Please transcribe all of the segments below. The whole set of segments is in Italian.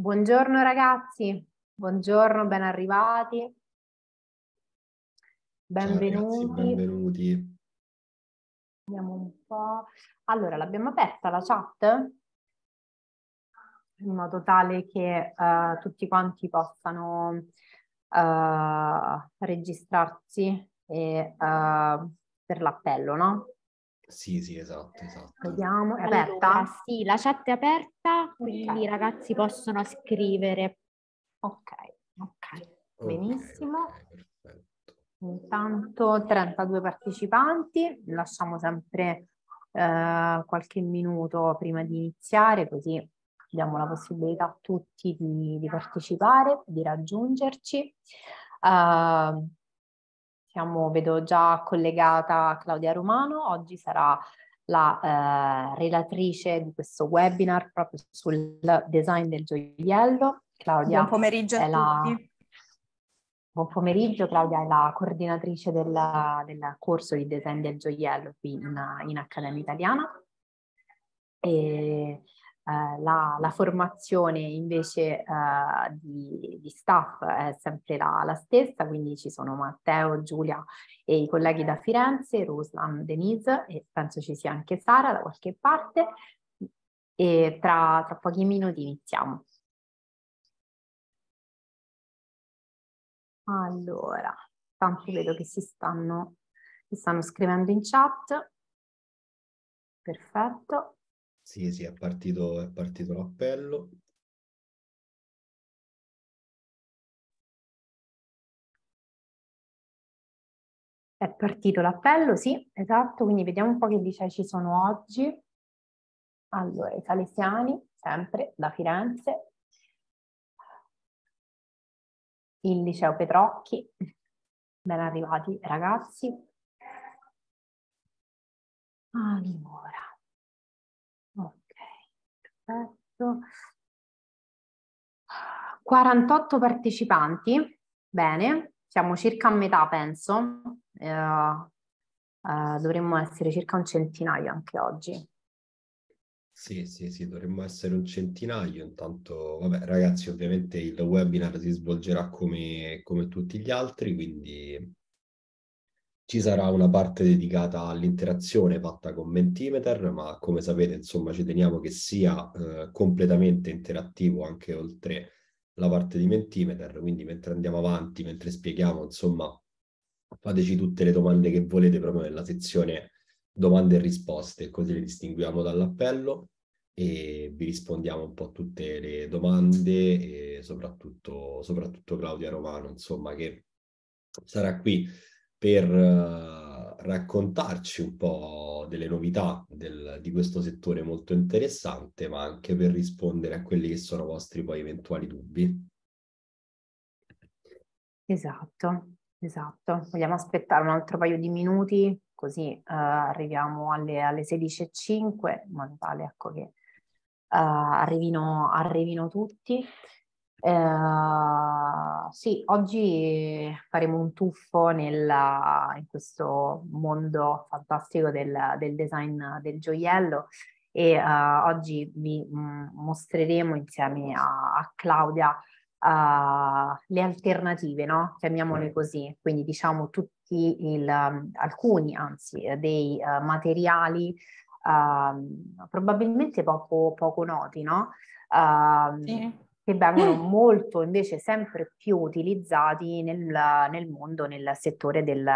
Buongiorno ragazzi, buongiorno, ben arrivati. Benvenuti. Ciao ragazzi, benvenuti. Vediamo un po'. Allora, l'abbiamo aperta la chat in modo tale che uh, tutti quanti possano uh, registrarsi e, uh, per l'appello, no? Sì, sì, esatto, esatto. Vediamo, è allora, aperta? sì, la chat è aperta, quindi okay. i ragazzi possono scrivere. Ok, ok, benissimo. Okay, okay, Intanto 32 partecipanti, lasciamo sempre eh, qualche minuto prima di iniziare, così diamo la possibilità a tutti di, di partecipare, di raggiungerci. Uh, siamo, vedo già collegata Claudia Romano, oggi sarà la eh, relatrice di questo webinar proprio sul design del gioiello. Claudia Buon pomeriggio a la... tutti. Buon pomeriggio, Claudia è la coordinatrice del, del corso di design del gioiello qui in, in Accademia Italiana. E eh, la, la, formazione invece eh, di, di, staff è sempre la, la, stessa, quindi ci sono Matteo, Giulia e i colleghi da Firenze, Ruslan, Denise e penso ci sia anche Sara da qualche parte e tra, tra pochi minuti iniziamo. Allora, tanto vedo che si stanno, si stanno scrivendo in chat. Perfetto. Sì, sì, è partito, è partito l'appello. È partito l'appello, sì, esatto, quindi vediamo un po' che dice ci sono oggi. Allora, i salesiani, sempre da Firenze, il liceo Petrocchi, ben arrivati ragazzi. Allora, perfetto. 48 partecipanti, bene, siamo circa a metà penso, eh, eh, dovremmo essere circa un centinaio anche oggi. Sì, sì, sì, dovremmo essere un centinaio. Intanto, vabbè, ragazzi, ovviamente il webinar si svolgerà come, come tutti gli altri, quindi ci sarà una parte dedicata all'interazione fatta con Mentimeter, ma come sapete, insomma, ci teniamo che sia eh, completamente interattivo anche oltre la parte di Mentimeter, quindi mentre andiamo avanti, mentre spieghiamo, insomma, fateci tutte le domande che volete proprio nella sezione domande e risposte, così le distinguiamo dall'appello e vi rispondiamo un po' a tutte le domande e soprattutto, soprattutto Claudia Romano, insomma, che sarà qui per eh, raccontarci un po' delle novità del, di questo settore molto interessante, ma anche per rispondere a quelli che sono i vostri poi eventuali dubbi. Esatto, esatto. Vogliamo aspettare un altro paio di minuti, così uh, arriviamo alle, alle 16.05, in modo tale ecco che uh, arrivino, arrivino tutti. Ehm, sì, oggi faremo un tuffo nel, in questo mondo fantastico del, del design del gioiello e eh, oggi vi mm, mostreremo insieme a, a Claudia Uh, le alternative, no? chiamiamole così, quindi diciamo tutti il, um, alcuni anzi dei uh, materiali uh, probabilmente poco, poco noti, no? Ehm, sì che vengono mm. molto invece sempre più utilizzati nel, nel mondo, nel settore del,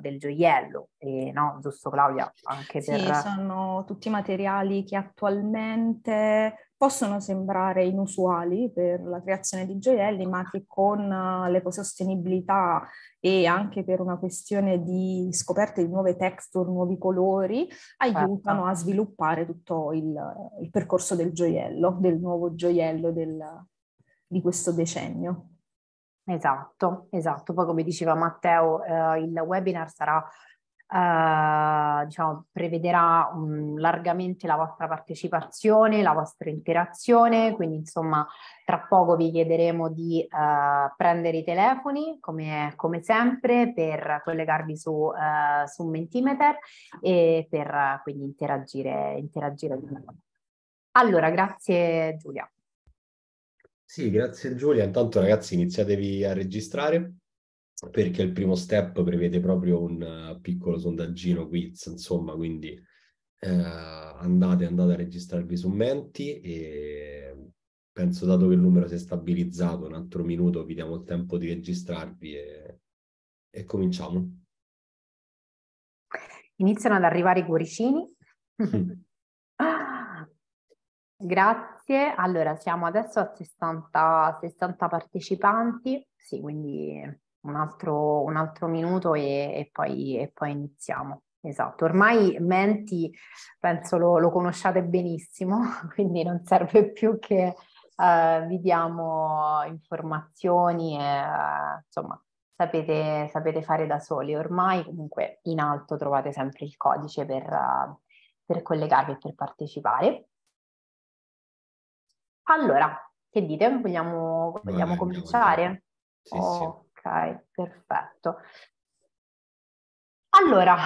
del gioiello, e, no? giusto Claudia? Anche sì, per... sono tutti materiali che attualmente possono sembrare inusuali per la creazione di gioielli, ma che con eh, l'ecosostenibilità e anche per una questione di scoperte di nuove texture, nuovi colori, certo. aiutano certo. a sviluppare tutto il, il, percorso del gioiello, del nuovo gioiello, del, di questo decennio. Esatto, esatto. Poi come diceva Matteo, eh, il webinar sarà eh, diciamo, prevederà um, largamente la vostra partecipazione, la vostra interazione, quindi insomma tra poco vi chiederemo di eh, prendere i telefoni come, come, sempre per collegarvi su, eh, su Mentimeter e per quindi interagire, interagire di nuovo. Allora, grazie Giulia. Sì, grazie Giulia. Intanto ragazzi iniziatevi a registrare perché il primo step prevede proprio un eh, piccolo sondaggino quiz, insomma, quindi eh, andate, andate a registrarvi su Menti e penso dato che il numero si è stabilizzato, un altro minuto vi diamo il tempo di registrarvi e, e cominciamo. Iniziano ad arrivare i cuoricini. Grazie, allora siamo adesso a 60, 60 partecipanti, sì, quindi un altro, un altro minuto e, e, poi, e, poi, iniziamo. Esatto, ormai Menti penso lo, lo conosciate benissimo, quindi non serve più che eh, vi diamo informazioni e eh, insomma sapete, sapete, fare da soli. Ormai comunque in alto trovate sempre il codice per, eh, per collegarvi e per partecipare. Allora, che dite? Vogliamo, vogliamo cominciare? Sì, ok, sì. perfetto. Allora,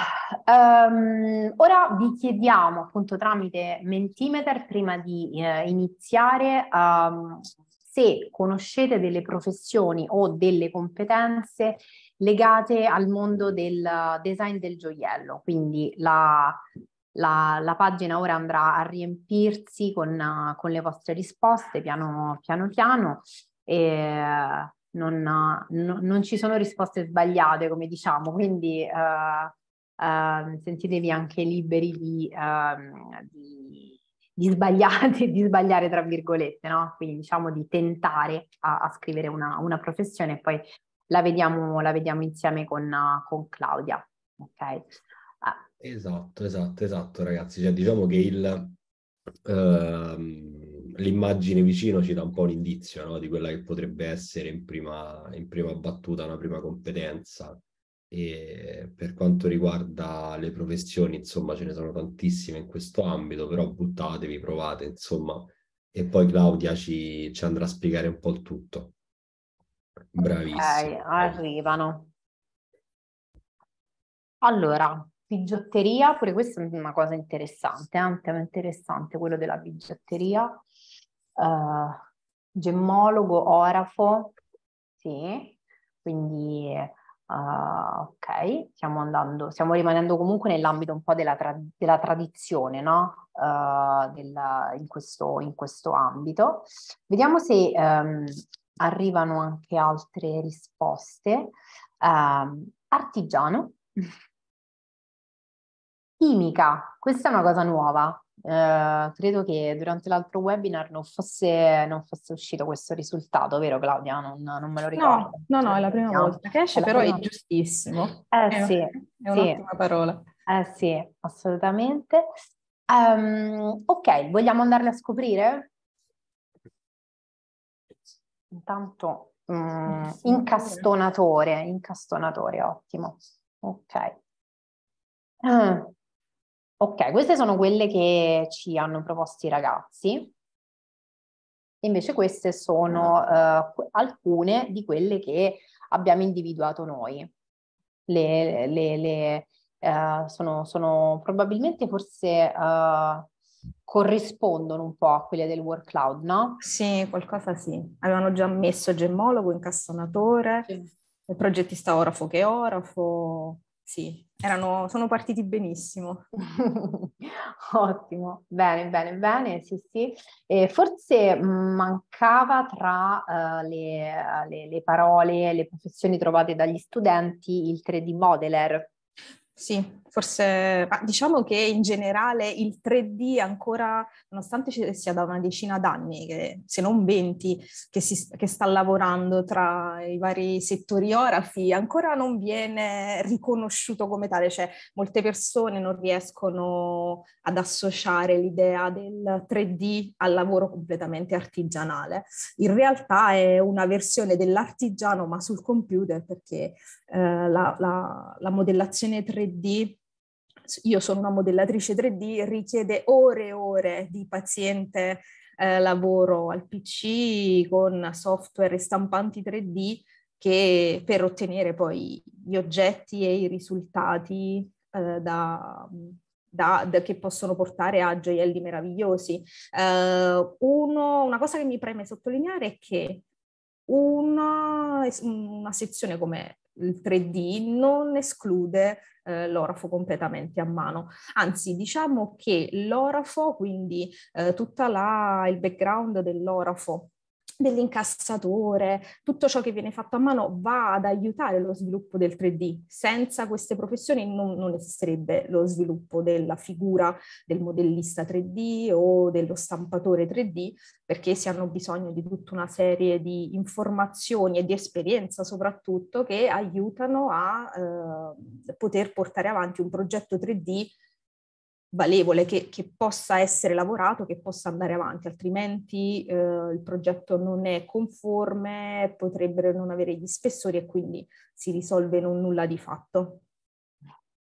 um, ora vi chiediamo appunto tramite Mentimeter, prima di eh, iniziare, um, se conoscete delle professioni o delle competenze legate al mondo del design del gioiello, quindi la la, la pagina ora andrà a riempirsi con, con le vostre risposte piano piano, piano e non, no, non, ci sono risposte sbagliate, come diciamo, quindi uh, uh, sentitevi anche liberi di, uh, di, di, sbagliare, di, sbagliare, tra virgolette, no? quindi diciamo di tentare a, a scrivere una, una, professione e poi la vediamo, la vediamo insieme con, con Claudia. Okay? Esatto, esatto, esatto, ragazzi. Cioè, diciamo che il, ehm, l'immagine vicino ci dà un po' un indizio, no? Di quella che potrebbe essere in prima, in prima battuta una prima competenza. E per quanto riguarda le professioni, insomma, ce ne sono tantissime in questo ambito, però buttatevi, provate, insomma, e poi Claudia ci, ci andrà a spiegare un po' il tutto. Bravissimo. Okay, arrivano. Allora, bigiotteria, pure questa è una cosa interessante, è eh, un tema interessante quello della bigiotteria. Uh, gemmologo, orafo, sì, quindi uh, ok, stiamo andando, stiamo rimanendo comunque nell'ambito un po' della, tra- della tradizione, no? Uh, della, in, questo, in, questo, ambito. Vediamo se um, arrivano anche altre risposte. Ehm, artigiano, Chimica, questa è una cosa nuova. Eh, credo che durante l'altro webinar non fosse, non fosse, uscito questo risultato, vero Claudia? Non, non me lo ricordo. No, no, no, cioè, è la prima no. volta che esce, è però prima... è giustissimo. Eh, è, sì, è un'ottima sì. parola. Eh sì, assolutamente. Um, ok, vogliamo andarle a scoprire? Intanto mm, incastonatore, incastonatore, ottimo. Ok. Uh. Ok, queste sono quelle che ci hanno proposto i ragazzi. Invece queste sono uh, alcune di quelle che abbiamo individuato noi. Le, le, le, uh, sono, sono, probabilmente forse uh, corrispondono un po' a quelle del work cloud, no? Sì, qualcosa sì. Avevano già messo gemmologo, incastonatore, sì. il progettista orafo che orafo, sì, erano, sono partiti benissimo. Ottimo, bene, bene, bene, sì, sì. E forse mancava tra uh, le, le, le, parole, le professioni trovate dagli studenti, il 3D modeler. Sì, forse, ma diciamo che in generale il 3D ancora, nonostante ci sia da una decina d'anni, che, se non 20, che, si, che, sta lavorando tra i vari settori orafi, ancora non viene riconosciuto come tale, cioè molte persone non riescono ad associare l'idea del 3D al lavoro completamente artigianale. In realtà è una versione dell'artigiano ma sul computer perché eh, la, la, la modellazione 3D io sono una modellatrice 3D, richiede ore e ore di paziente eh, lavoro al PC con software e stampanti 3D che per ottenere poi gli oggetti e i risultati eh, da, da, da, che possono portare a gioielli meravigliosi. Eh, uno, una cosa che mi preme sottolineare è che una, una sezione come il 3D non esclude eh, l'orafo completamente a mano. Anzi, diciamo che l'orafo, quindi eh, tutto il background dell'orafo dell'incassatore, tutto ciò che viene fatto a mano va ad aiutare lo sviluppo del 3D. Senza queste professioni non, non esisterebbe lo sviluppo della figura del modellista 3D o dello stampatore 3D, perché si hanno bisogno di tutta una serie di informazioni e di esperienza soprattutto che aiutano a eh, poter portare avanti un progetto 3D valevole che, che, possa essere lavorato, che possa andare avanti, altrimenti eh, il progetto non è conforme, potrebbero non avere gli spessori e quindi si risolve non nulla di fatto.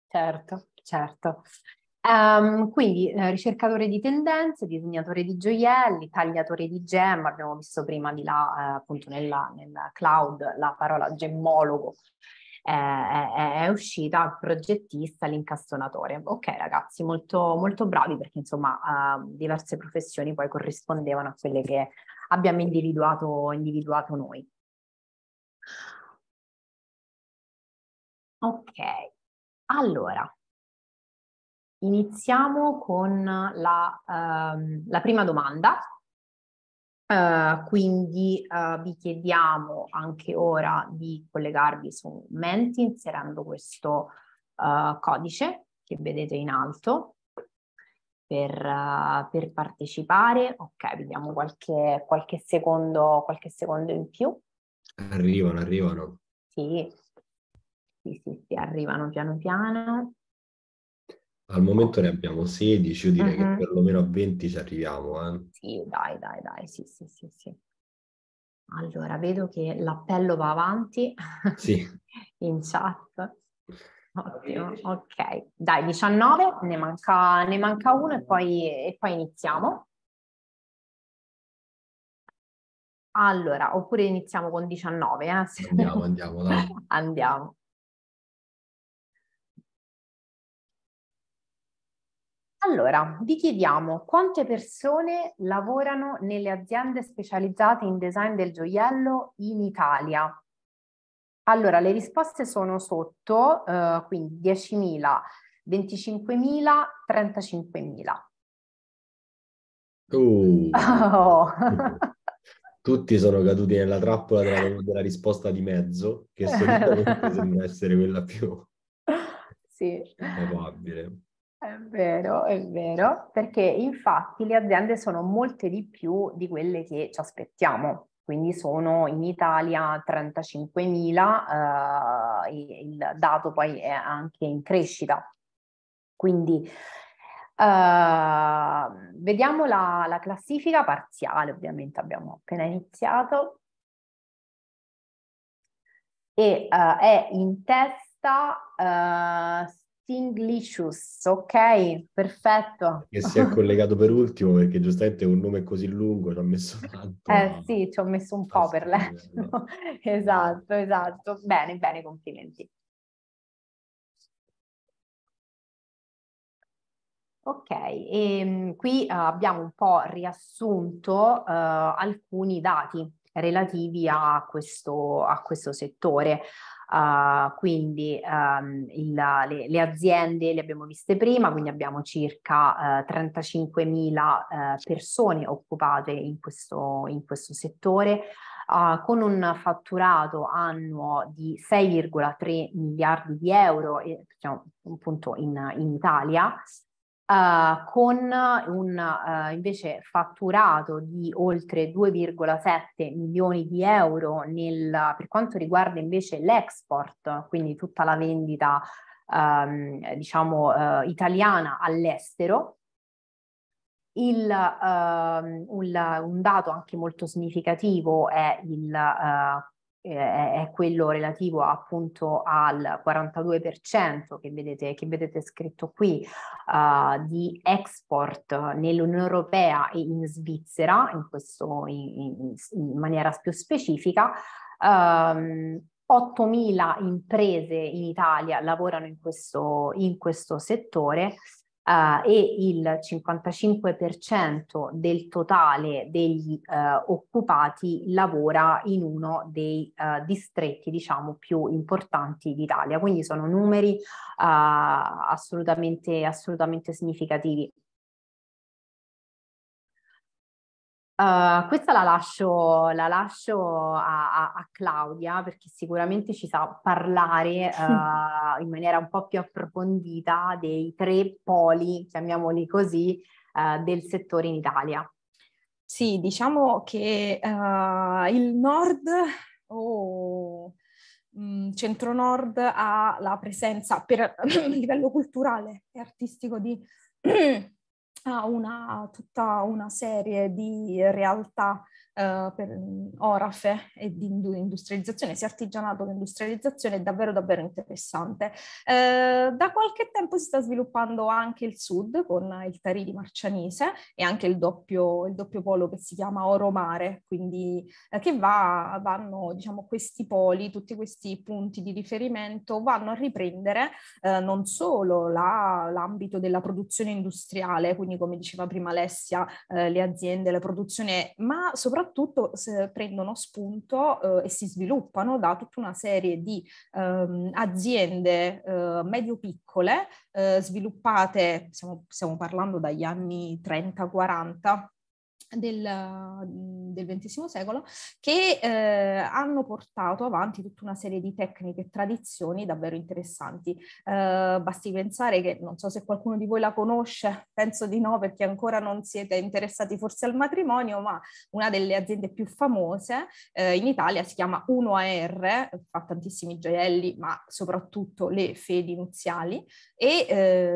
Certo, certo. Um, quindi eh, ricercatore di tendenze, disegnatore di gioielli, tagliatore di gemme, abbiamo visto prima di là eh, appunto nella, nel cloud la parola gemmologo è, è uscita il progettista, l'incastonatore. Ok ragazzi, molto, molto bravi perché insomma uh, diverse professioni poi corrispondevano a quelle che abbiamo individuato, individuato noi. Ok, allora, iniziamo con la, uh, la prima domanda Uh, quindi uh, vi chiediamo anche ora di collegarvi su Menti inserendo questo uh, codice che vedete in alto per, per partecipare. Ok, vediamo qualche, qualche, secondo, qualche secondo in più. Arrivano, arrivano. Sì, sì, sì, sì arrivano piano piano. Al momento ne abbiamo 16, io direi mm-hmm. che perlomeno a 20 ci arriviamo. Eh. Sì, dai, dai, dai, sì, sì, sì, sì. Allora, vedo che l'appello va avanti sì. in chat. Ottimo, ok. Dai, 19, ne manca, ne manca uno e poi, e poi iniziamo. Allora, oppure iniziamo con 19. Eh? Andiamo, andiamo, dai. andiamo. Allora, vi chiediamo quante persone lavorano nelle aziende specializzate in design del gioiello in Italia? Allora, le risposte sono sotto, eh, quindi 10.000, 25.000, 35.000. Uh, oh. Tutti sono caduti nella trappola della, della risposta di mezzo, che solitamente sembra essere quella più sì. probabile. È vero, è vero, perché infatti le aziende sono molte di più di quelle che ci aspettiamo. Quindi sono in Italia 35.000, eh, il dato poi è anche in crescita. Quindi eh, vediamo la, la classifica parziale, ovviamente abbiamo appena iniziato. E eh, è in testa eh, Tinglicious, ok, perfetto. Che si è collegato per ultimo perché giustamente un nome così lungo ci ha messo eh, tanto. Eh a... sì, ci ho messo un po' per leggerlo. esatto, esatto. Bene, bene, complimenti. Ok, e ehm, qui uh, abbiamo un po' riassunto uh, alcuni dati relativi a questo, a questo settore. Uh, quindi um, il, le, le, aziende le abbiamo viste prima, quindi abbiamo circa uh, 35.000 uh, persone occupate in questo, in questo settore. Uh, con un fatturato annuo di 6,3 miliardi di euro, diciamo, appunto in, in Italia, Uh, con un uh, invece fatturato di oltre 2,7 milioni di euro nel, per quanto riguarda invece l'export, quindi tutta la vendita um, diciamo uh, italiana all'estero. Il, ehm, un, un, dato anche molto significativo è il eh, è quello relativo appunto al 42% che vedete, che vedete scritto qui uh, di export nell'Unione Europea e in Svizzera, in, questo, in, in maniera più specifica. Um, ehm, 8.000 imprese in Italia lavorano in questo, in questo settore Uh, e il 55% del totale degli uh, occupati lavora in uno dei uh, distretti diciamo più importanti d'Italia quindi sono numeri assolutamente, assolutamente significativi Uh, questa la lascio, la lascio a, a, a, Claudia perché sicuramente ci sa parlare uh, in maniera un po' più approfondita dei tre poli, chiamiamoli così, uh, del settore in Italia. Sì, diciamo che il nord o oh, mm, centro-nord ha la presenza per, a livello culturale e artistico di questa una, tutta una serie di realtà eh, per mm, orafe e di industrializzazione, sia artigianato che industrializzazione, è davvero davvero interessante. Eh, da qualche tempo si sta sviluppando anche il sud con il Tari di Marcianise e anche il doppio, il doppio polo che si chiama Oro Mare, quindi eh, che va, vanno diciamo, questi poli, tutti questi punti di riferimento vanno a riprendere eh, non solo la, l'ambito della produzione industriale, quindi come diceva prima Alessia, eh, le aziende, la produzione, ma soprattutto soprattutto prendono spunto eh, e si sviluppano da tutta una serie di ehm, aziende eh, medio-piccole eh, sviluppate, stiamo, stiamo parlando dagli anni 30-40 del, mm, del XX secolo che eh, hanno portato avanti tutta una serie di tecniche e tradizioni davvero interessanti. Eh, basti pensare che, non so se qualcuno di voi la conosce, penso di no perché ancora non siete interessati forse al matrimonio, ma una delle aziende più famose eh, in Italia si chiama 1AR, fa tantissimi gioielli ma soprattutto le fedi nuziali e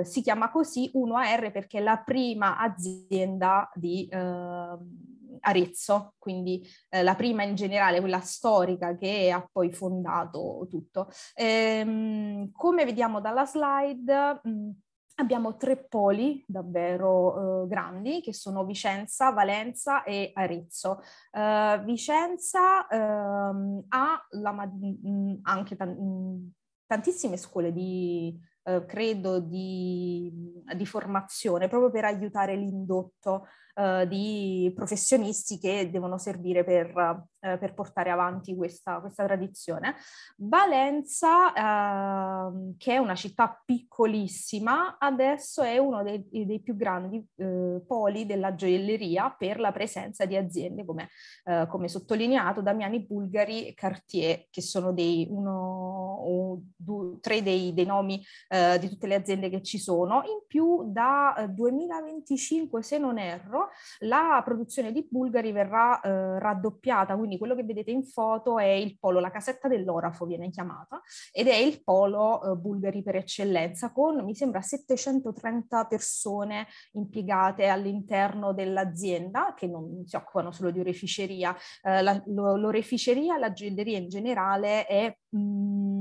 eh, si chiama così 1AR perché è la prima azienda di... Eh, Ehm, Arezzo, quindi eh, la prima in generale, quella storica che ha poi fondato tutto. Ehm, come vediamo dalla slide, mh, mm, abbiamo tre poli davvero eh, grandi che sono Vicenza, Valenza e Arezzo. Eh, Vicenza ehm, ha la, mh, mm, mm, anche tan- tantissime scuole di, eh, credo, di, di, formazione proprio per aiutare l'indotto. Eh, di professionisti che devono servire per, eh, per portare avanti questa, questa tradizione. Valenza, eh, che è una città piccolissima, adesso è uno dei, dei più grandi eh, poli della gioielleria per la presenza di aziende come, eh, come sottolineato Damiani Bulgari e Cartier, che sono dei, uno, o due, tre dei, dei nomi eh, di tutte le aziende che ci sono. In più da 2025, eh, se non erro, la produzione di Bulgari verrà eh, raddoppiata, quindi quello che vedete in foto è il polo, la casetta dell'orafo viene chiamata, ed è il polo eh, Bulgari per eccellenza, con mi sembra 730 persone impiegate all'interno dell'azienda che non si occupano solo di oreficeria. Eh, l'oreficeria, la, la, la gelleria in generale è... Mh, mm,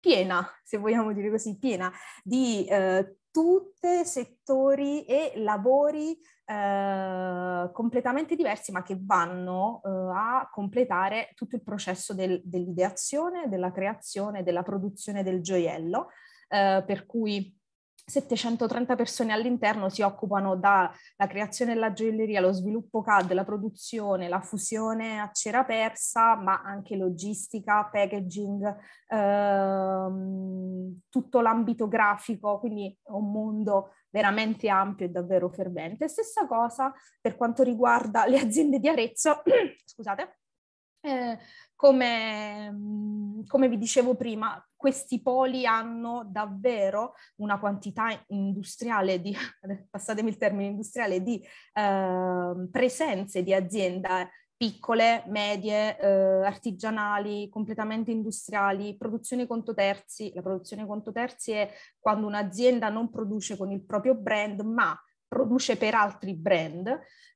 piena, se vogliamo dire così, piena di eh, tutti settori e lavori eh, completamente diversi, ma che vanno eh, a completare tutto il processo del, dell'ideazione, della creazione, della produzione del gioiello, eh, per cui 730 persone all'interno si occupano dalla creazione della gioielleria, lo sviluppo CAD, la produzione, la fusione a cera persa, ma anche logistica, packaging, ehm, tutto l'ambito grafico, quindi un mondo veramente ampio e davvero fervente. Stessa cosa per quanto riguarda le aziende di Arezzo, scusate, eh, come, mm, come, vi dicevo prima, questi poli hanno davvero una quantità industriale di, passatemi il termine industriale, di eh, presenze di azienda eh, piccole, medie, eh, artigianali, completamente industriali, produzione conto terzi. La produzione conto terzi è quando un'azienda non produce con il proprio brand, ma produce per altri brand,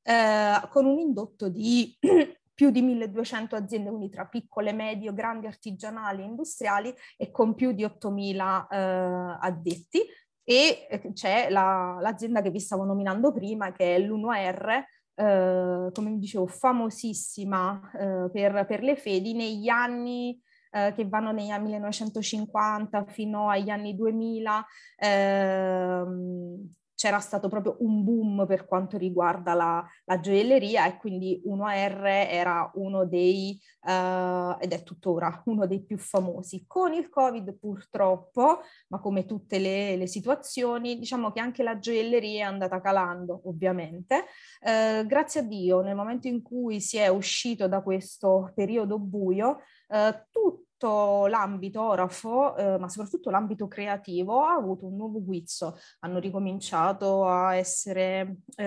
eh, con un indotto di più di 1200 aziende, quindi tra piccole, medie, grandi, artigianali e industriali e con più di 8000 eh, addetti e eh, c'è la, l'azienda che vi stavo nominando prima che è l'1R eh, come vi dicevo famosissima eh, per, per, le fedi negli anni eh, che vanno negli anni 1950 fino agli anni 2000 c'era stato proprio un boom per quanto riguarda la, la gioielleria e quindi 1AR era uno dei, uh, ed è tuttora, uno dei più famosi. Con il Covid purtroppo, ma come tutte le, le situazioni, diciamo che anche la gioielleria è andata calando ovviamente. Uh, grazie a Dio, nel momento in cui si è uscito da questo periodo buio, uh, tutti tutto l'ambito orafo, eh, ma soprattutto l'ambito creativo, ha avuto un nuovo guizzo. Hanno ricominciato a essere, eh,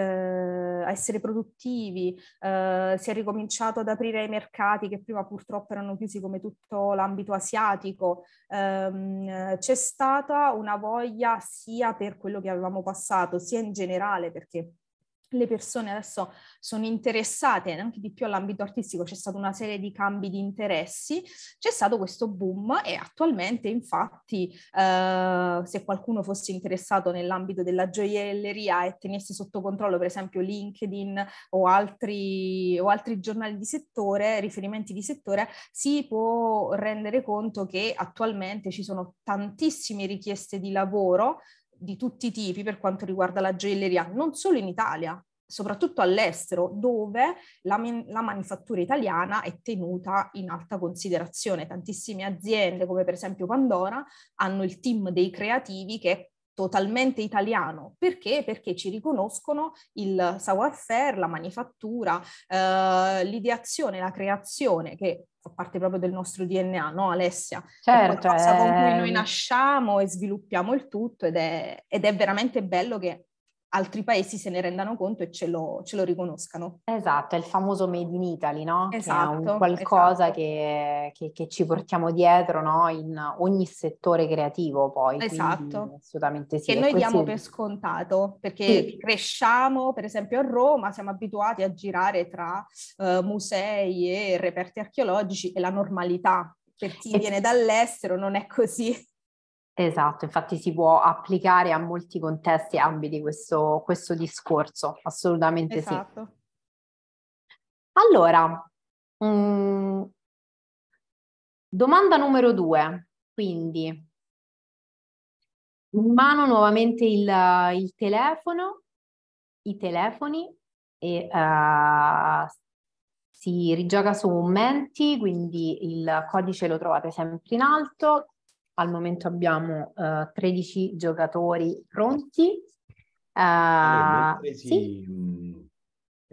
a essere produttivi, eh, si è ricominciato ad aprire i mercati che prima purtroppo erano chiusi come tutto l'ambito asiatico. Ehm, c'è stata una voglia sia per quello che avevamo passato, sia in generale, perché le persone adesso sono interessate anche di più all'ambito artistico, c'è stata una serie di cambi di interessi, c'è stato questo boom e attualmente infatti eh, se qualcuno fosse interessato nell'ambito della gioielleria e tenesse sotto controllo per esempio LinkedIn o altri, o altri giornali di settore, riferimenti di settore, si può rendere conto che attualmente ci sono tantissime richieste di lavoro di tutti i tipi per quanto riguarda la gioielleria, non solo in Italia, soprattutto all'estero, dove la, la, manifattura italiana è tenuta in alta considerazione. Tantissime aziende, come per esempio Pandora, hanno il team dei creativi che è totalmente italiano. Perché? Perché ci riconoscono il savoir-faire, la manifattura, eh, l'ideazione, la creazione che fa parte proprio del nostro DNA, no Alessia? Certo. È qualcosa è... con cui noi eh. nasciamo e sviluppiamo il tutto ed è, ed è veramente bello che altri paesi se ne rendano conto e ce lo, ce lo riconoscano. Esatto, è il famoso Made in Italy, no? Esatto, che è esatto, qualcosa esatto. che, che, che, ci portiamo dietro no? in ogni settore creativo poi. Esatto. Assolutamente sì. Che e noi diamo sì. per scontato, perché sì. cresciamo, per esempio a Roma, siamo abituati a girare tra uh, musei e reperti archeologici e la normalità per chi e... viene dall'estero non è così. Esatto, infatti si può applicare a molti contesti e ambiti questo, questo discorso, assolutamente esatto. sì. Allora, mh, mm, domanda numero due, quindi in mano nuovamente il, il telefono, i telefoni e uh, si rigioca su Menti, quindi il codice lo trovate sempre in alto, al momento abbiamo uh, eh, 13 giocatori pronti. Uh, eh, mentre, si, sì.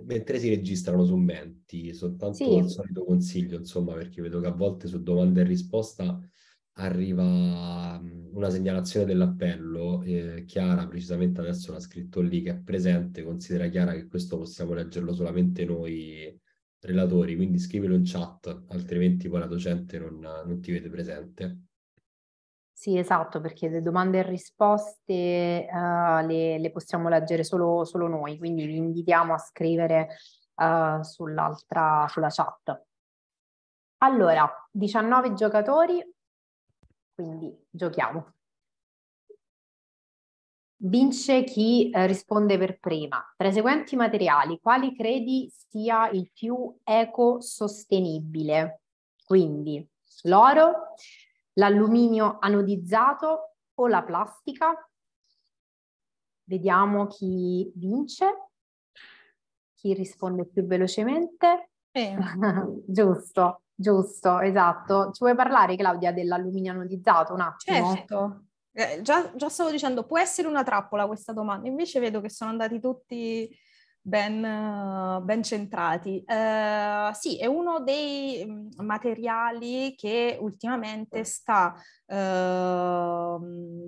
mentre, mm, si, registrano commenti, soltanto sì. il solito consiglio, insomma, perché vedo che a volte su domanda e risposta arriva mm, una segnalazione dell'appello. Eh, Chiara, precisamente adesso l'ha scritto lì, che è presente, considera Chiara che questo possiamo leggerlo solamente noi relatori, quindi scrivilo in chat, altrimenti poi la docente non, non ti vede presente. Sì, esatto, perché le domande e risposte uh, le, le, possiamo leggere solo, solo, noi, quindi vi invitiamo a scrivere uh, sull'altra, sulla chat. Allora, 19 giocatori, quindi giochiamo. Vince chi eh, risponde per prima. Tra i seguenti materiali, quali credi sia il più ecosostenibile? Quindi l'oro, l'alluminio anodizzato o la plastica. Vediamo chi vince, chi risponde più velocemente. Eh. giusto, giusto, esatto. Ci vuoi parlare Claudia dell'alluminio anodizzato un attimo? Certo. Eh, già, già, stavo dicendo, può essere una trappola questa domanda, invece vedo che sono andati tutti ben, ben centrati. Eh, sì, è uno dei mm, materiali che ultimamente sta eh,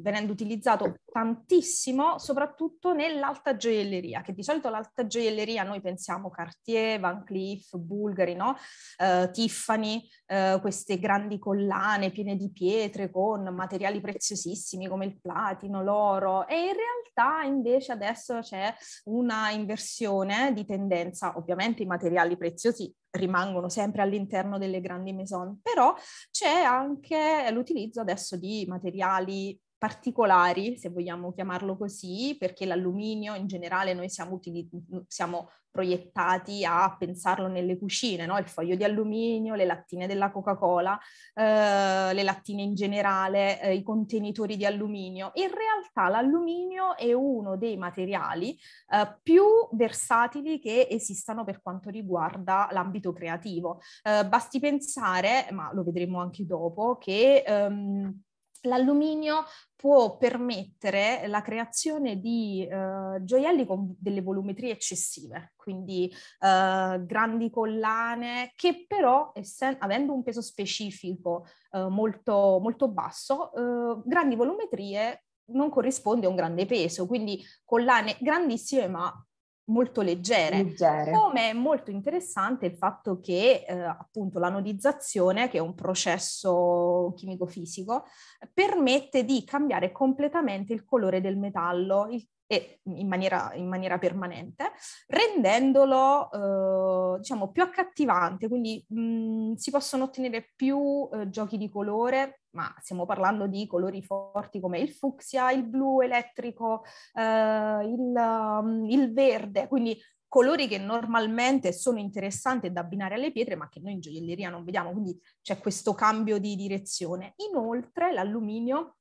venendo utilizzato tantissimo, soprattutto nell'alta gioielleria, che di solito l'alta gioielleria noi pensiamo Cartier, Van Cleef, Bulgari, no? eh, Tiffany, eh, queste grandi collane piene di pietre con materiali preziosissimi come il platino, l'oro e in realtà invece adesso c'è una inversione riduzione di tendenza, ovviamente i materiali preziosi rimangono sempre all'interno delle grandi maison, però c'è anche l'utilizzo adesso di materiali particolari, se vogliamo chiamarlo così, perché l'alluminio in generale noi siamo, utili- mm, siamo proiettati a pensarlo nelle cucine, no? il foglio di alluminio, le lattine della Coca-Cola, eh, le lattine in generale, eh, i contenitori di alluminio. In realtà l'alluminio è uno dei materiali eh, più versatili che esistano per quanto riguarda l'ambito creativo. Eh, basti pensare, ma lo vedremo anche dopo, che... Ehm, L'alluminio può permettere la creazione di eh, gioielli con delle volumetrie eccessive, quindi eh, grandi collane che però, essen- avendo un peso specifico eh, molto, molto, basso, eh, grandi volumetrie non corrisponde a un grande peso, quindi collane grandissime ma molto leggere. leggere. Come è molto interessante il fatto che eh, appunto l'anodizzazione, che è un processo chimico-fisico, permette di cambiare completamente il colore del metallo, il e in maniera, in maniera permanente, rendendolo eh, diciamo più accattivante, quindi mh, mm, si possono ottenere più eh, giochi di colore, ma stiamo parlando di colori forti come il fucsia, il blu elettrico, eh, il, mm, il verde, quindi colori che normalmente sono interessanti da abbinare alle pietre, ma che noi in gioielleria non vediamo, quindi c'è questo cambio di direzione. Inoltre l'alluminio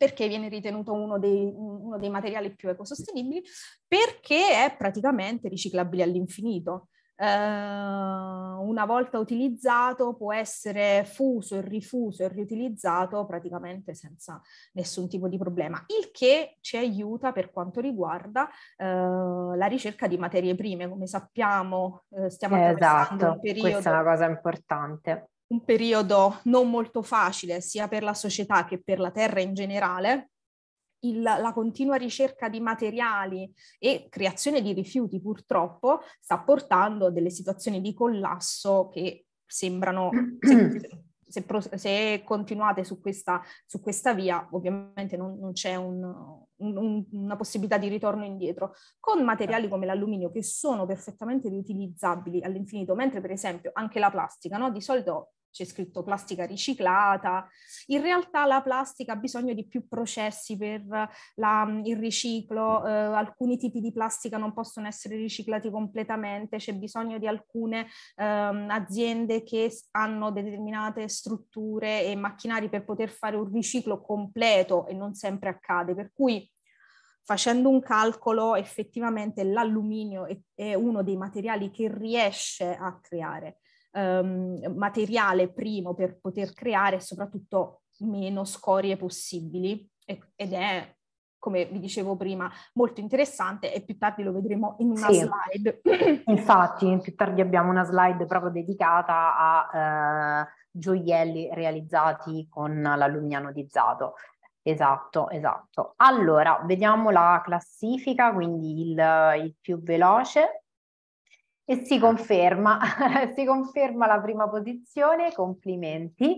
perché viene ritenuto uno dei, uno dei materiali più ecosostenibili, perché è praticamente riciclabile all'infinito. Eh, una volta utilizzato può essere fuso e rifuso e riutilizzato praticamente senza nessun tipo di problema, il che ci aiuta per quanto riguarda eh, la ricerca di materie prime. Come sappiamo, eh, stiamo attraversando esatto, un periodo... Questa è una cosa importante un periodo non molto facile sia per la società che per la terra in generale, il, la continua ricerca di materiali e creazione di rifiuti purtroppo sta portando a delle situazioni di collasso che sembrano, se, se, se continuate su questa, su questa, via, ovviamente non, non c'è un, un, una possibilità di ritorno indietro, con materiali come l'alluminio che sono perfettamente riutilizzabili all'infinito, mentre per esempio anche la plastica, no? di solito c'è scritto plastica riciclata. In realtà la plastica ha bisogno di più processi per la, il riciclo, eh, alcuni tipi di plastica non possono essere riciclati completamente, c'è bisogno di alcune eh, aziende che hanno determinate strutture e macchinari per poter fare un riciclo completo e non sempre accade, per cui facendo un calcolo effettivamente l'alluminio è, è uno dei materiali che riesce a creare ehm, materiale primo per poter creare soprattutto meno scorie possibili ed è come vi dicevo prima, molto interessante e più tardi lo vedremo in una sì. slide. Infatti, più tardi abbiamo una slide proprio dedicata a eh, gioielli realizzati con l'alluminio anodizzato. Esatto, esatto. Allora, vediamo la classifica, quindi il, il più veloce. E si conferma, si conferma la prima posizione, complimenti.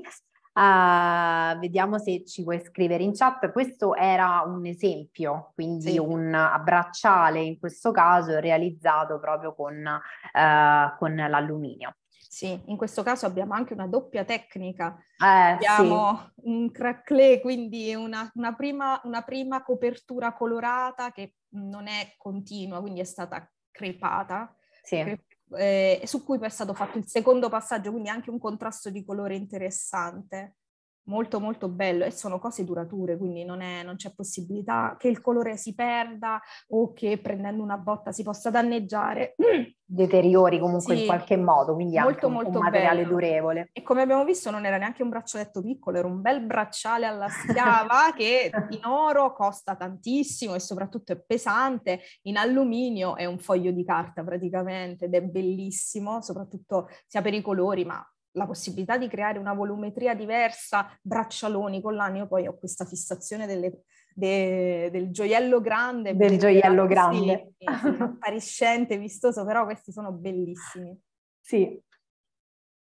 Uh, vediamo se ci puoi scrivere in chat. Questo era un esempio, quindi sì. un abbracciale in questo caso realizzato proprio con, uh, con l'alluminio. Sì, in questo caso abbiamo anche una doppia tecnica. Eh, abbiamo sì. un craclé, quindi una, una, prima, una, prima, copertura colorata che non è continua, quindi è stata crepata sì. Eh, su cui poi è stato fatto il secondo passaggio, quindi anche un contrasto di colore interessante molto molto bello e sono cose durature, quindi non, è, non, c'è possibilità che il colore si perda o che prendendo una botta si possa danneggiare. Deteriori comunque sì. in qualche modo, quindi molto, anche molto un, materiale bello. durevole. E come abbiamo visto non era neanche un braccialetto piccolo, era un bel bracciale alla schiava che in oro costa tantissimo e soprattutto è pesante, in alluminio è un foglio di carta praticamente ed è bellissimo, soprattutto sia per i colori ma la possibilità di creare una volumetria diversa, braccialoni, collane, io poi ho questa fissazione delle, de, del gioiello grande. Del gioiello grande. appariscente, vistoso, però questi sono bellissimi. Sì.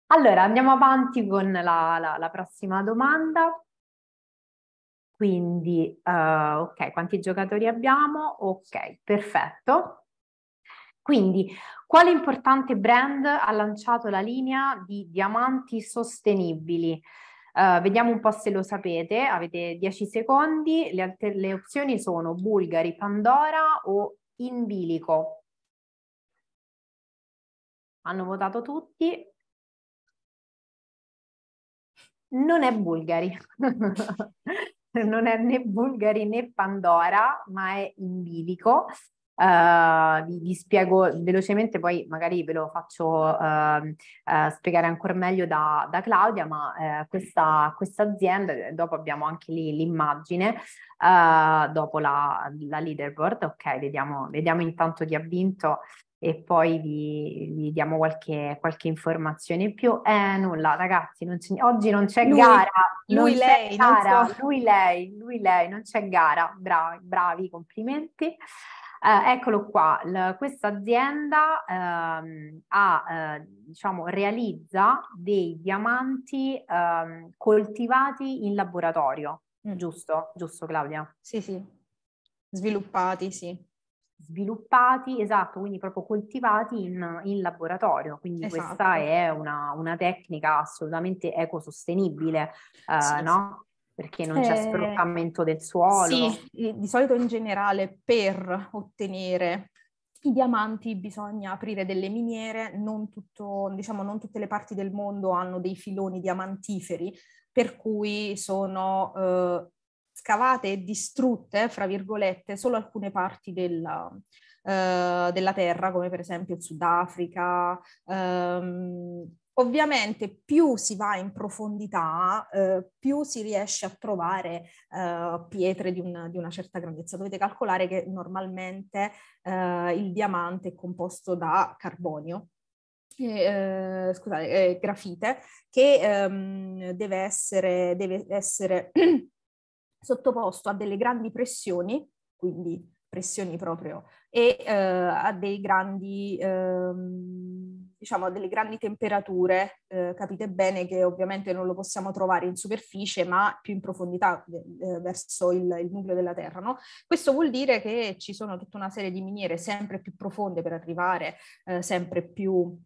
Allora, andiamo avanti con la, la, la prossima domanda. Quindi, uh, ok, quanti giocatori abbiamo? Ok, perfetto. Quindi, quale importante brand ha lanciato la linea di diamanti sostenibili? Uh, vediamo un po' se lo sapete, avete 10 secondi, le, alter- le opzioni sono Bulgari, Pandora o Inbilico. Hanno votato tutti, non è Bulgari, non è né Bulgari né Pandora, ma è Inbilico. Uh, vi, vi, spiego velocemente, poi magari ve lo faccio uh, uh, spiegare ancora meglio da, da Claudia, ma eh, questa, azienda, dopo abbiamo anche lì l'immagine, dopo la, la, leaderboard, ok, vediamo, vediamo, intanto chi ha vinto e poi vi, vi diamo qualche, qualche, informazione in più. Eh nulla ragazzi, non oggi non c'è lui, gara, lui, non lei, c'è gara, non so. lui lei, lui lei, non c'è gara, bravi, bravi complimenti. Eh, eccolo qua, l- questa azienda ehm, ha, eh, diciamo, realizza dei diamanti ehm, coltivati in laboratorio, mm. giusto? Giusto Claudia? Sì, sì, sviluppati, sì. Sviluppati, esatto, quindi proprio coltivati in, in laboratorio. Quindi esatto. questa è una, una, tecnica assolutamente ecosostenibile, eh, sì, no? Sì perché non c'è eh, sfruttamento del suolo. Sì, di solito in generale per ottenere i diamanti bisogna aprire delle miniere, non, tutto, diciamo, non tutte le parti del mondo hanno dei filoni diamantiferi, per cui sono eh, scavate e distrutte, fra virgolette, solo alcune parti della, eh, della terra, come per esempio il Sudafrica, ehm, Ovviamente più si va in profondità, eh, più si riesce a trovare eh, pietre di, un, di, una certa grandezza. Dovete calcolare che normalmente eh, il diamante è composto da carbonio, eh, scusate, eh, grafite, che ehm, deve essere, deve essere sottoposto a delle grandi pressioni, quindi espressioni proprio e eh, a dei grandi, ehm, diciamo, a delle grandi temperature. Eh, capite bene che ovviamente non lo possiamo trovare in superficie, ma più in profondità eh, verso il, il, nucleo della Terra. No? Questo vuol dire che ci sono tutta una serie di miniere sempre più profonde per arrivare eh, sempre più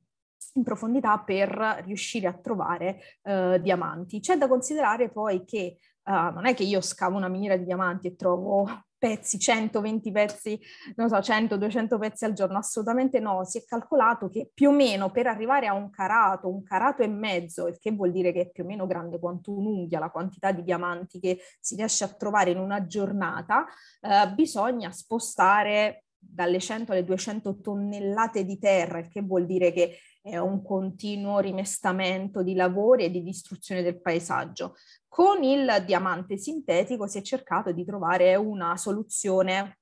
in profondità per riuscire a trovare eh, diamanti. C'è da considerare poi che eh, non è che io scavo una miniera di diamanti e trovo pezzi, 120 pezzi, non so, 100, 200 pezzi al giorno, assolutamente no, si è calcolato che più o meno per arrivare a un carato, un carato e mezzo, il che vuol dire che è più o meno grande quanto un'unghia la quantità di diamanti che si riesce a trovare in una giornata, eh, bisogna spostare dalle 100 alle 200 tonnellate di terra, il che vuol dire che è un continuo rimestamento di lavori e di distruzione del paesaggio. Con il diamante sintetico si è cercato di trovare una soluzione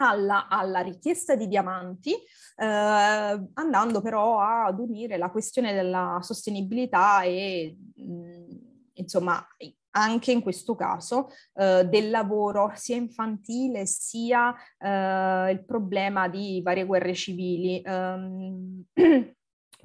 alla, alla, richiesta di diamanti, eh, andando però ad unire la questione della sostenibilità e mh, mm, insomma anche in questo caso eh, del lavoro sia infantile sia eh, il problema di varie guerre civili. Um,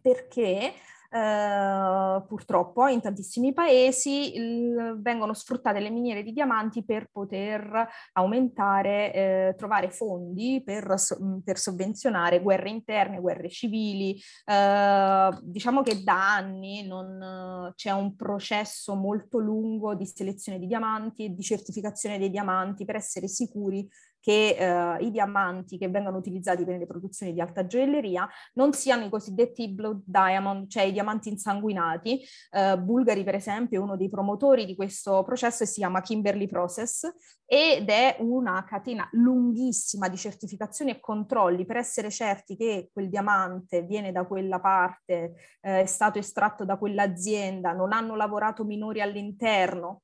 perché eh, purtroppo eh, in tantissimi paesi il, vengono sfruttate le miniere di diamanti per poter aumentare, eh, trovare fondi per, mm, per, sovvenzionare guerre interne, guerre civili. Eh, diciamo che da anni non, eh, c'è un processo molto lungo di selezione di diamanti e di certificazione dei diamanti per essere sicuri che eh, i diamanti che vengono utilizzati per le produzioni di alta gioielleria non siano i cosiddetti blood diamond, cioè i diamanti insanguinati. Eh, Bulgari, per esempio, è uno dei promotori di questo processo e si chiama Kimberly Process ed è una catena lunghissima di certificazioni e controlli per essere certi che quel diamante viene da quella parte, eh, è stato estratto da quell'azienda, non hanno lavorato minori all'interno,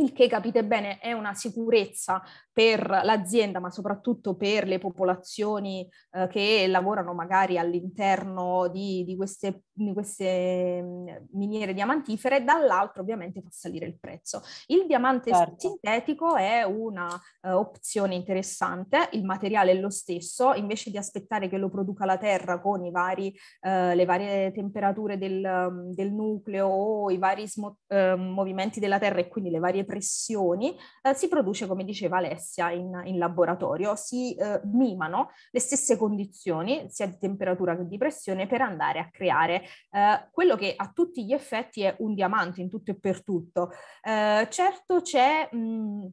il che capite bene è una sicurezza per l'azienda, ma soprattutto per le popolazioni eh, che lavorano magari all'interno di, di, queste, di, queste, mm, miniere diamantifere, dall'altro ovviamente fa salire il prezzo. Il diamante certo. sintetico è una eh, opzione interessante, il materiale è lo stesso, invece di aspettare che lo produca la terra con vari, eh, le varie temperature del, mm, del, nucleo o i vari sm- eh, movimenti della terra e quindi le varie pressioni, eh, si produce, come diceva Alessia, stessa in, in laboratorio si eh, mimano le stesse condizioni, sia di temperatura che di pressione, per andare a creare eh, quello che a tutti gli effetti è un diamante in tutto e per tutto. Eh, certo c'è mh,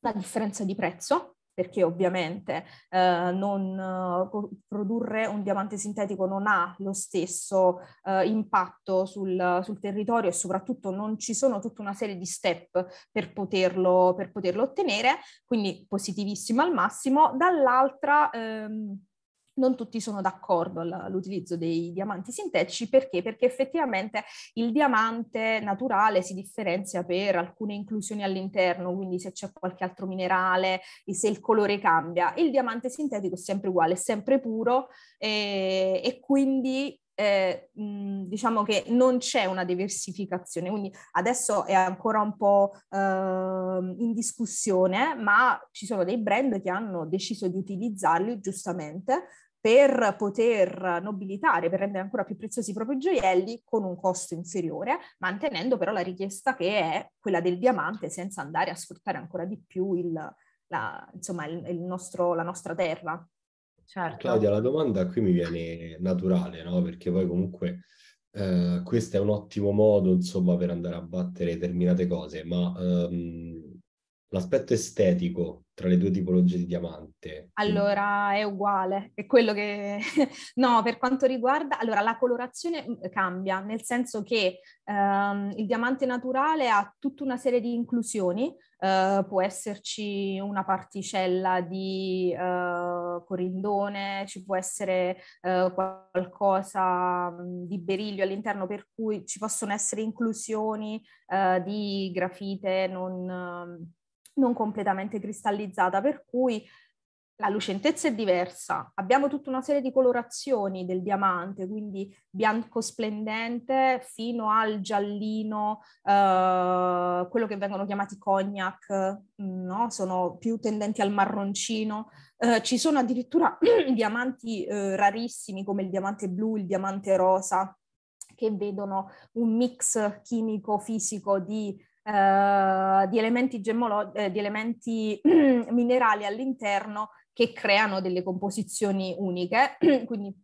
la differenza di prezzo perché ovviamente eh, non, eh, produrre un diamante sintetico non ha lo stesso eh, impatto sul, sul, territorio e soprattutto non ci sono tutta una serie di step per poterlo, per poterlo ottenere, quindi positivissimo al massimo. Dall'altra... Ehm, non tutti sono d'accordo all'utilizzo dei diamanti sintetici perché? Perché effettivamente il diamante naturale si differenzia per alcune inclusioni all'interno, quindi se c'è qualche altro minerale, e se il colore cambia. Il diamante sintetico è sempre uguale, è sempre puro eh, e quindi eh, diciamo che non c'è una diversificazione, quindi adesso è ancora un po' eh, in discussione, ma ci sono dei brand che hanno deciso di utilizzarli giustamente per poter nobilitare, per rendere ancora più preziosi i propri gioielli con un costo inferiore, mantenendo però la richiesta che è quella del diamante senza andare a sfruttare ancora di più il, la, insomma, il, il nostro, la nostra terra. Certo. Claudia, la domanda qui mi viene naturale, no? perché poi comunque eh, questo è un ottimo modo insomma, per andare a battere determinate cose, ma ehm, L'aspetto estetico tra le due tipologie di diamante? Allora è uguale, è quello che... no, per quanto riguarda... Allora la colorazione mm, cambia, nel senso che ehm, il diamante naturale ha tutta una serie di inclusioni, eh, può esserci una particella di eh, corindone, ci può essere eh, qualcosa mm, di beriglio all'interno per cui ci possono essere inclusioni eh, di grafite non non completamente cristallizzata, per cui la lucentezza è diversa. Abbiamo tutta una serie di colorazioni del diamante, quindi bianco splendente fino al giallino, eh, quello che vengono chiamati cognac, no? sono più tendenti al marroncino. Eh, ci sono addirittura diamanti eh, rarissimi come il diamante blu, il diamante rosa, che vedono un mix chimico-fisico di eh, di elementi, gemmolo- eh, di elementi minerali all'interno che creano delle composizioni uniche, quindi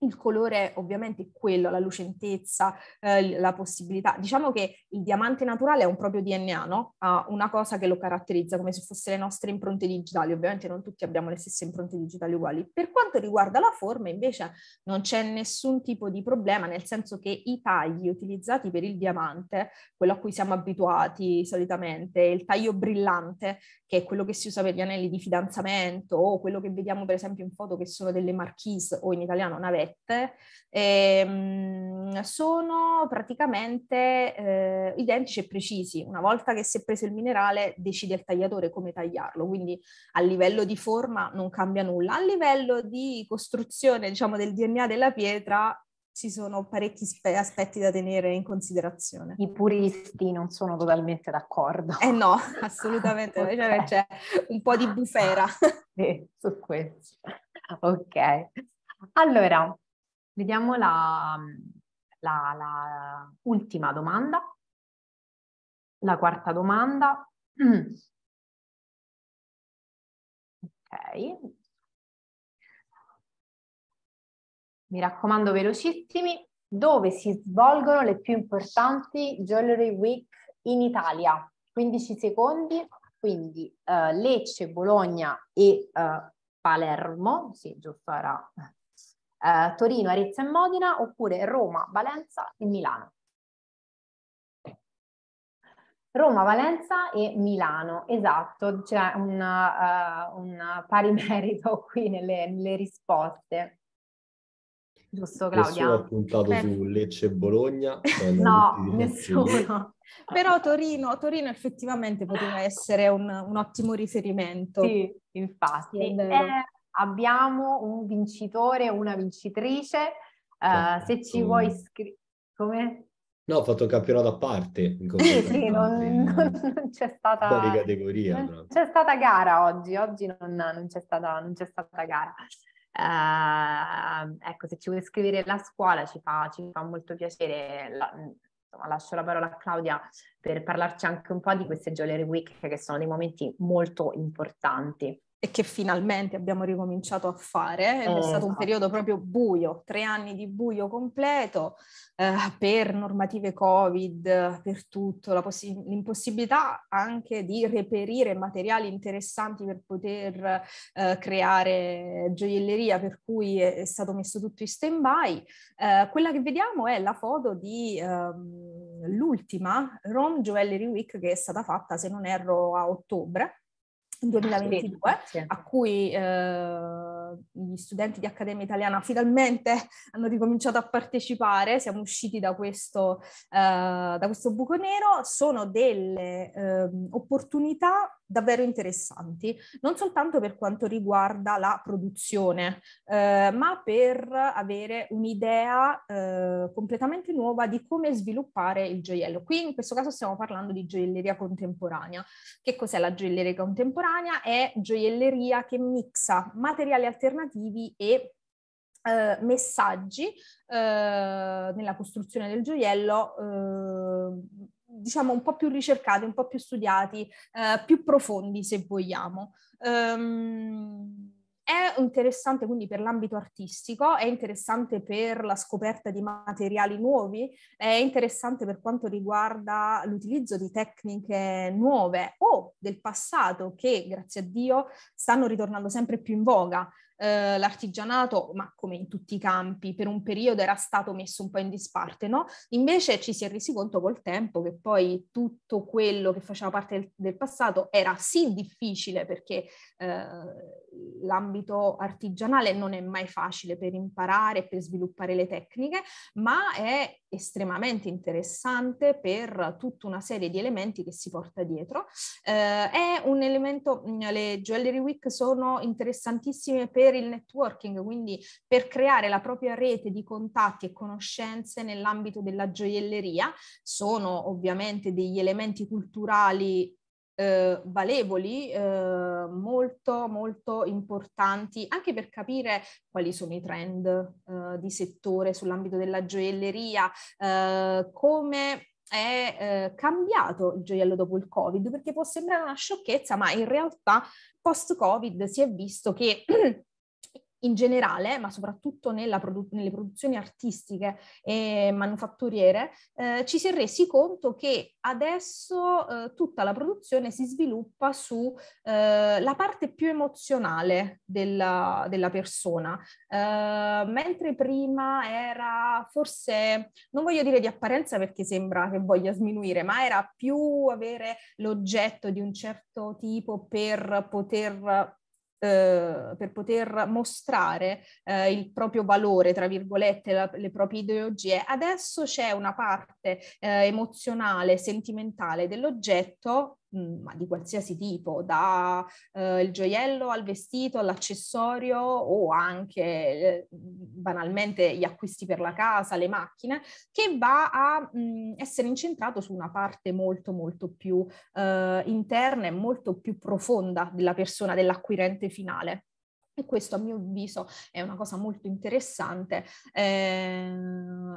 il colore ovviamente è quello, la lucentezza, eh, la possibilità. Diciamo che il diamante naturale è un proprio DNA, no? Ha una cosa che lo caratterizza come se fossero le nostre impronte digitali. Ovviamente non tutti abbiamo le stesse impronte digitali uguali. Per quanto riguarda la forma, invece, non c'è nessun tipo di problema, nel senso che i tagli utilizzati per il diamante, quello a cui siamo abituati solitamente, il taglio brillante, che è quello che si usa per gli anelli di fidanzamento o quello che vediamo per esempio in foto che sono delle marquise o in italiano una vecchia, virgolette, ehm, sono praticamente eh, identici e precisi. Una volta che si è preso il minerale decide il tagliatore come tagliarlo, quindi a livello di forma non cambia nulla. A livello di costruzione diciamo, del DNA della pietra ci sono parecchi spe- aspetti da tenere in considerazione. I puristi non sono totalmente d'accordo. Eh no, assolutamente, cioè, okay. c'è un po' di bufera. sì, su questo. Ok, allora, vediamo la, la, la ultima domanda, la quarta domanda. Ok. Mi raccomando, velocissimi. Dove si svolgono le più importanti Jewelry Week in Italia? 15 secondi, quindi uh, Lecce, Bologna e uh, Palermo, sì, giusto era eh, eh, Torino, Arezzo e Modena oppure Roma, Valenza e Milano. Roma, Valenza e Milano, esatto, c'è un, uh, un pari merito qui nelle, nelle risposte. Giusto Claudia? Nessuno ha puntato eh. su Lecce e Bologna. no, nessuno. Però Torino, Torino, effettivamente poteva essere un, un ottimo riferimento. Sì, infatti. Sì, è, è eh, abbiamo un vincitore una vincitrice. Uh, se ci mm. vuoi iscrivere... Come? No, ho fatto un campionato a parte. Sì, sì, non, non, non, c'è stata... Fuori categoria. Non c'è stata gara oggi, oggi non, non c'è, stata, c'è, stata, gara. Uh, ecco, se ci vuoi scrivere la scuola ci fa, ci fa molto piacere. La, insomma, lascio la parola a Claudia per parlarci anche un po' di queste Jollery Week che sono dei momenti molto importanti e che finalmente abbiamo ricominciato a fare. È eh, stato un esatto. periodo proprio buio, tre anni di buio completo eh, per normative Covid, per tutto, possi- l'impossibilità anche di reperire materiali interessanti per poter eh, creare gioielleria, per cui è, è, stato messo tutto in stand-by. Eh, quella che vediamo è la foto di ehm, l'ultima Rome Jewelry Week che è stata fatta, se non erro, a ottobre 2022, sì, sì. a cui eh, gli studenti di Accademia Italiana finalmente hanno ricominciato a partecipare, siamo usciti da questo, eh, da questo buco nero, sono delle eh, opportunità davvero interessanti, non soltanto per quanto riguarda la produzione, eh, ma per avere un'idea eh, completamente nuova di come sviluppare il gioiello. Qui in questo caso stiamo parlando di gioielleria contemporanea. Che cos'è la gioielleria contemporanea? È gioielleria che mixa materiali alternativi e eh, messaggi eh, nella costruzione del gioiello eh, diciamo un po' più ricercati, un po' più studiati, eh, più profondi se vogliamo. Um, è interessante quindi per l'ambito artistico, è interessante per la scoperta di materiali nuovi, è interessante per quanto riguarda l'utilizzo di tecniche nuove o del passato che, grazie a Dio, stanno ritornando sempre più in voga. Eh, l'artigianato, ma come in tutti i campi, per un periodo era stato messo un po' in disparte, no? Invece ci si è resi conto col tempo che poi tutto quello che faceva parte del, del passato era sì difficile perché eh, l'ambito artigianale non è mai facile per imparare, per sviluppare le tecniche, ma è estremamente interessante per tutta una serie di elementi che si porta dietro. Eh, è un elemento, le Jewelry Week sono interessantissime per per il networking, quindi per creare la propria rete di contatti e conoscenze nell'ambito della gioielleria. Sono ovviamente degli elementi culturali eh, valevoli, eh, molto molto importanti anche per capire quali sono i trend eh, di settore sull'ambito della gioielleria, eh, come è eh, cambiato il gioiello dopo il Covid, perché può sembrare una sciocchezza, ma in realtà post-Covid si è visto che in generale, ma soprattutto produ- nelle produzioni artistiche e manufatturiere, eh, ci si è resi conto che adesso eh, tutta la produzione si sviluppa sulla eh, parte più emozionale della, della persona, eh, mentre prima era forse, non voglio dire di apparenza perché sembra che voglia sminuire, ma era più avere l'oggetto di un certo tipo per poter eh, per poter mostrare eh, il proprio valore, tra virgolette, la, le proprie ideologie. Adesso c'è una parte eh, emozionale, sentimentale dell'oggetto Mhmm, ma di qualsiasi tipo, dal eh, gioiello al vestito, all'accessorio o anche eh, banalmente gli acquisti per la casa, le macchine, che va a mh, mhmm, essere incentrato su una parte molto molto più eh, interna e molto più profonda della persona, dell'acquirente finale. E questo a mio avviso è una cosa molto interessante. Eh,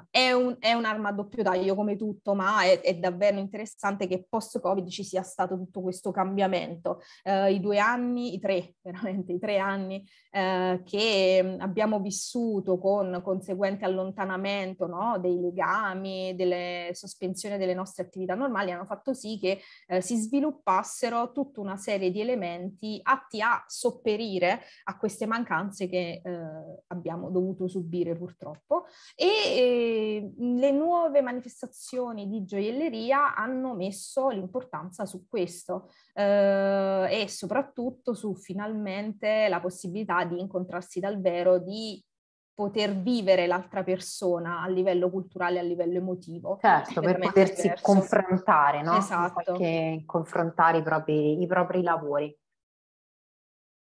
è, un, è, un'arma a doppio taglio come tutto, ma è, è, davvero interessante che post-Covid ci sia stato tutto questo cambiamento. Eh, I due anni, i tre, veramente i tre anni eh, che mm, abbiamo vissuto con conseguente allontanamento no, dei legami, delle sospensioni delle nostre attività normali, hanno fatto sì che eh, si sviluppassero tutta una serie di elementi atti a sopperire a questo queste mancanze che eh, abbiamo dovuto subire purtroppo e eh, le nuove manifestazioni di gioielleria hanno messo l'importanza su questo eh, e soprattutto su finalmente la possibilità di incontrarsi dal vero, di poter vivere l'altra persona a livello culturale, a livello emotivo. Certo, per potersi diverso. confrontare, no? Esatto. confrontare i propri, i propri lavori.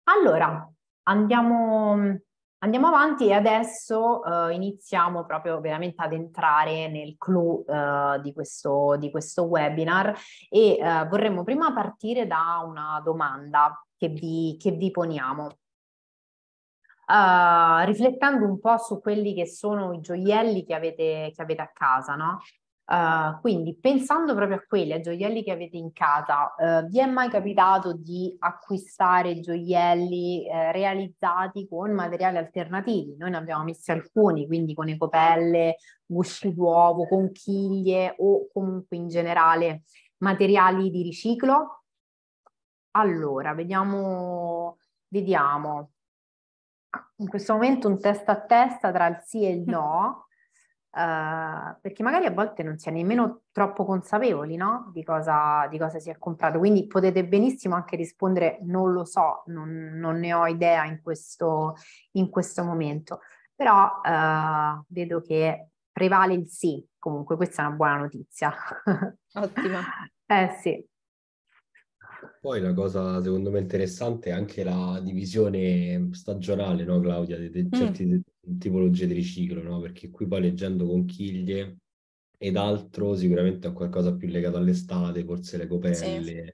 Allora, Andiamo, andiamo avanti e adesso uh, iniziamo proprio veramente ad entrare nel clou uh, di, questo, di, questo, webinar e uh, vorremmo prima partire da una domanda che vi, che vi poniamo. riflettendo un po' su quelli che sono i gioielli che avete, che avete a casa, no? Uh, quindi pensando proprio a quelli, ai gioielli che avete in casa, uh, vi è mai capitato di acquistare gioielli uh, realizzati con materiali alternativi? Noi ne abbiamo messi alcuni, quindi con ecopelle, gusci d'uovo, conchiglie o comunque in generale materiali di riciclo? Allora, vediamo, vediamo. In questo momento un testa a testa tra il sì e il no. Uh, perché magari a volte non si è nemmeno troppo consapevoli no? di, cosa, di, cosa, si è comprato. Quindi potete benissimo anche rispondere non lo so, non, non ne ho idea in questo, in questo momento, però uh, vedo che prevale il sì, comunque questa è una buona notizia. Ottima. eh sì. Poi la cosa secondo me interessante è anche la divisione stagionale, no Claudia, di mm. certi mm tipologia di riciclo, no? perché qui poi leggendo conchiglie ed altro sicuramente è qualcosa più legato all'estate, forse le coperte sì.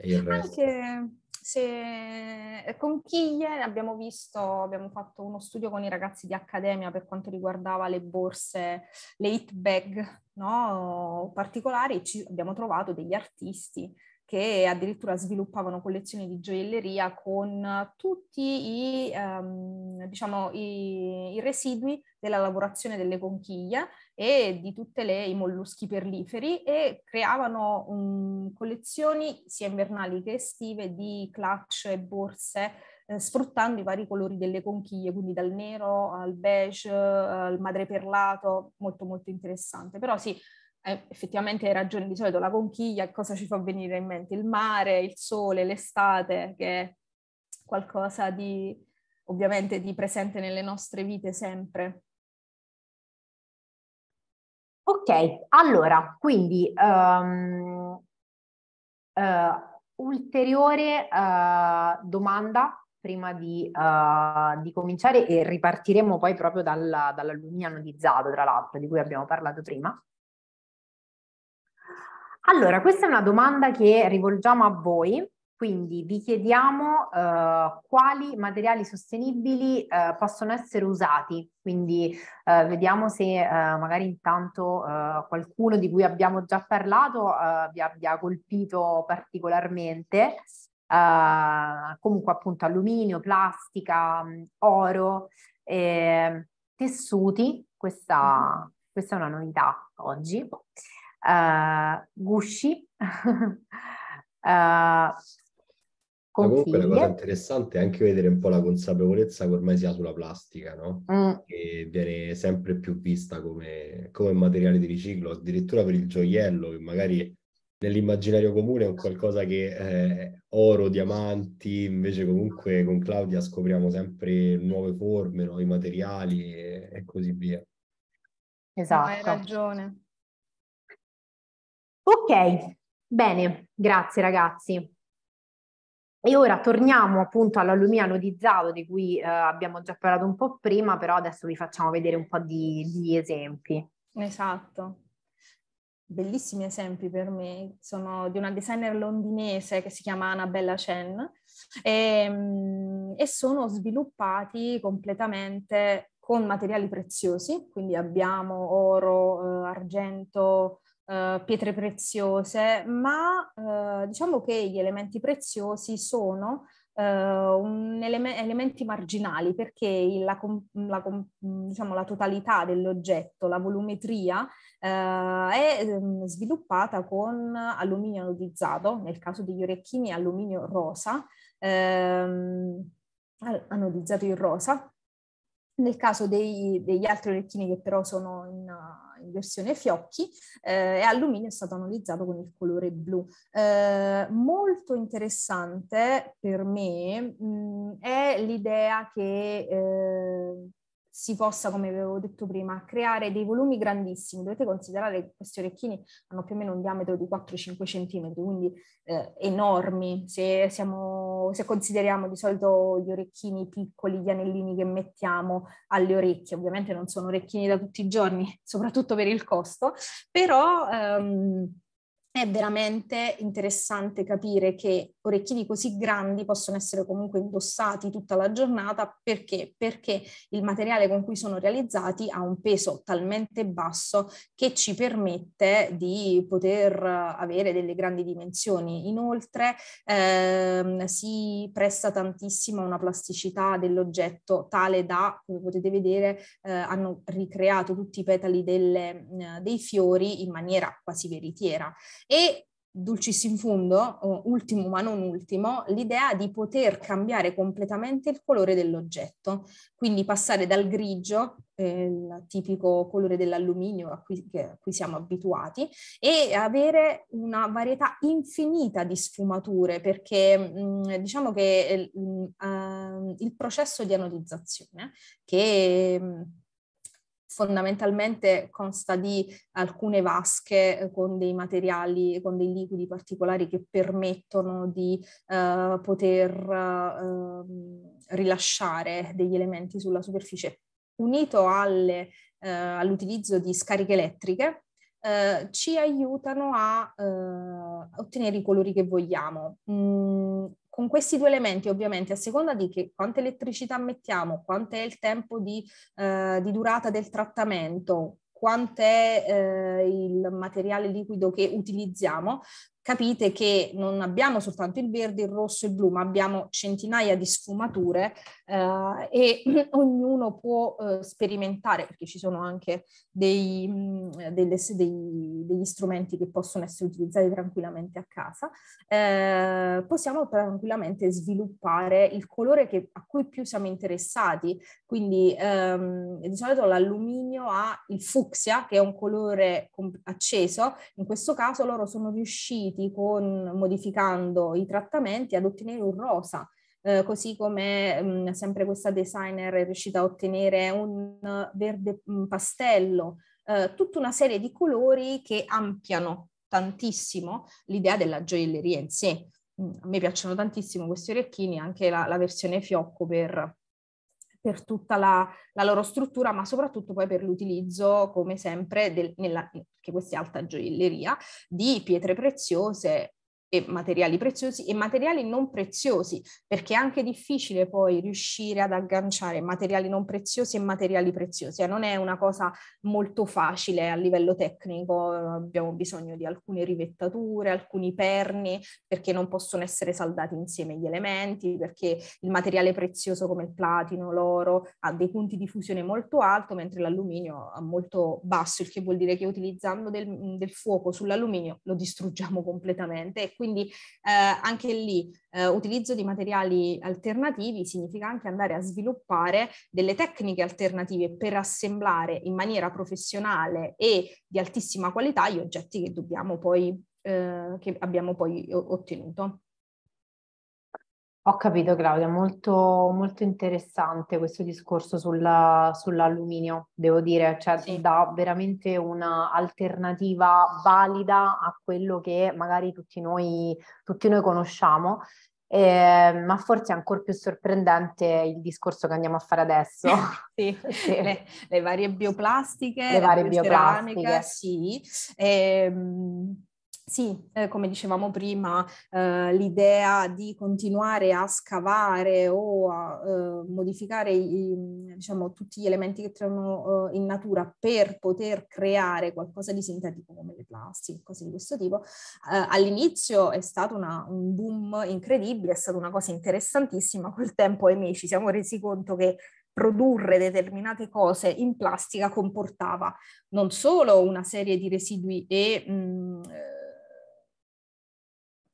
e il resto. Anche se eh, conchiglie abbiamo visto, abbiamo fatto uno studio con i ragazzi di accademia per quanto riguardava le borse, le hit bag no? particolari, ci abbiamo trovato degli artisti che addirittura sviluppavano collezioni di gioielleria con tutti i, ehm, diciamo, i, i residui della lavorazione delle conchiglie e di tutti i molluschi perliferi e creavano um, collezioni sia invernali che estive di clutch e borse eh, sfruttando i vari colori delle conchiglie, quindi dal nero al beige, eh, al madreperlato, molto molto interessante. Però sì, eh, effettivamente hai ragione, di solito la conchiglia, cosa ci fa venire in mente? Il mare, il sole, l'estate, che è qualcosa di ovviamente di presente nelle nostre vite sempre. Ok, allora, quindi um, uh, ulteriore uh, domanda prima di, uh, di, cominciare e ripartiremo poi proprio dalla, dall'alluminio anodizzato, tra l'altro, di cui abbiamo parlato prima. Allora, questa è una domanda che rivolgiamo a voi, quindi vi chiediamo eh, quali materiali sostenibili eh, possono essere usati, quindi eh, vediamo se eh, magari intanto eh, qualcuno di cui abbiamo già parlato eh, vi abbia colpito particolarmente, comunque appunto alluminio, plastica, mm, oro, ehm, tessuti, questa, questa è una novità oggi uh, eh, gusci, uh, eh, comunque la cosa interessante è anche vedere un po' la consapevolezza che ormai si ha sulla plastica, no? Mm. Che viene sempre più vista come, come, materiale di riciclo, addirittura per il gioiello, che magari nell'immaginario comune è un qualcosa che è eh, oro, diamanti, invece comunque con Claudia scopriamo sempre nuove forme, nuovi materiali e, e così via. Esatto. No, hai esatto. ragione. Ok, bene, grazie ragazzi. E ora torniamo appunto all'alluminio anodizzato di cui eh, abbiamo già parlato un po' prima, però adesso vi facciamo vedere un po' di, di esempi. Esatto bellissimi esempi per me, sono di una designer londinese che si chiama Annabella Chen e, ehm, e, sono sviluppati completamente con materiali preziosi, quindi abbiamo oro, eh, argento, eh, pietre preziose, ma uh, diciamo che gli elementi preziosi sono uh, eleme- elementi marginali perché il, la, com- la, com- diciamo, la, totalità dell'oggetto, la volumetria, è um, sviluppata con alluminio anodizzato, nel caso degli orecchini alluminio rosa, ehm, anodizzato in rosa, nel caso dei, degli altri orecchini che però sono in, eh, in versione fiocchi, eh, alluminio è stato analizzato con il colore blu. Eh, molto interessante per me mh, mm, è l'idea che eh, si possa, come avevo detto prima, creare dei volumi grandissimi. Dovete considerare che questi orecchini hanno più o meno un diametro di 4-5 cm, quindi eh, enormi. Se, siamo, se, consideriamo di solito gli orecchini piccoli, gli anellini che mettiamo alle orecchie, ovviamente non sono orecchini da tutti i giorni, soprattutto per il costo, però ehm, è veramente interessante capire che orecchini così grandi possono essere comunque indossati tutta la giornata perché? Perché il materiale con cui sono realizzati ha un peso talmente basso che ci permette di poter avere delle grandi dimensioni. Inoltre ehm, si presta tantissimo a una plasticità dell'oggetto tale da, come potete vedere, eh, hanno ricreato tutti i petali delle, eh, dei fiori in maniera quasi veritiera e dulcis in fundo, ultimo ma non ultimo, l'idea di poter cambiare completamente il colore dell'oggetto, quindi passare dal grigio, eh, il tipico colore dell'alluminio a cui, a cui, siamo abituati, e avere una varietà infinita di sfumature, perché mh, mm, diciamo che mh, eh, uh, mm, ehm, il processo di anodizzazione, che mh, mm, fondamentalmente consta di alcune vasche eh, con dei materiali, con dei liquidi particolari che permettono di eh, poter eh, rilasciare degli elementi sulla superficie. Unito alle, eh, all'utilizzo di scariche elettriche, eh, ci aiutano a eh, ottenere i colori che vogliamo. Mm, con questi due elementi, ovviamente, a seconda di che, quanta elettricità mettiamo, quanto è il tempo di, eh, di durata del trattamento, quanto è eh, il materiale liquido che utilizziamo, capite che non abbiamo soltanto il verde, il rosso e il blu, ma abbiamo centinaia di sfumature eh, e ognuno può eh, sperimentare, perché ci sono anche dei, mh, mm, delle, dei, degli strumenti che possono essere utilizzati tranquillamente a casa, eh, possiamo tranquillamente sviluppare il colore che, a cui più siamo interessati, quindi ehm, di solito l'alluminio ha il fucsia, che è un colore acceso, in questo caso loro sono riusciti pazienti con, modificando i trattamenti ad ottenere un rosa. Eh, così come mh, mm, sempre questa designer è riuscita a ottenere un verde un mm, pastello, eh, tutta una serie di colori che ampliano tantissimo l'idea della gioielleria in sé. Mh, mm, a me piacciono tantissimo questi orecchini, anche la, la versione fiocco per per tutta la, la loro struttura, ma soprattutto poi per l'utilizzo, come sempre, del, nella, che questa è alta gioielleria, di pietre preziose materiali preziosi e materiali non preziosi, perché è anche difficile poi riuscire ad agganciare materiali non preziosi e materiali preziosi, eh, non è una cosa molto facile a livello tecnico, abbiamo bisogno di alcune rivettature, alcuni perni, perché non possono essere saldati insieme gli elementi, perché il materiale prezioso come il platino, l'oro, ha dei punti di fusione molto alto, mentre l'alluminio ha molto basso, il che vuol dire che utilizzando del, del fuoco sull'alluminio lo distruggiamo completamente quindi eh, anche lì eh, utilizzo di materiali alternativi significa anche andare a sviluppare delle tecniche alternative per assemblare in maniera professionale e di altissima qualità gli oggetti che, poi, eh, che abbiamo poi ottenuto. Ho capito Claudia, molto, molto interessante questo discorso sulla, sull'alluminio, devo dire, cioè sì. dà veramente un'alternativa valida a quello che magari tutti noi, tutti noi conosciamo, eh, ma forse è ancora più sorprendente il discorso che andiamo a fare adesso. sì, sì. Le, le, varie bioplastiche, le varie bioplastiche, sì. Ehm sì, eh, come dicevamo prima, eh, l'idea di continuare a scavare o a eh, modificare i, diciamo, tutti gli elementi che troviamo eh, in natura per poter creare qualcosa di sintetico come le plastiche, cose di questo tipo, eh, all'inizio è stato una, un boom incredibile, è stata una cosa interessantissima, col tempo ahimè ci siamo resi conto che produrre determinate cose in plastica comportava non solo una serie di residui e... Mh, mm, eh,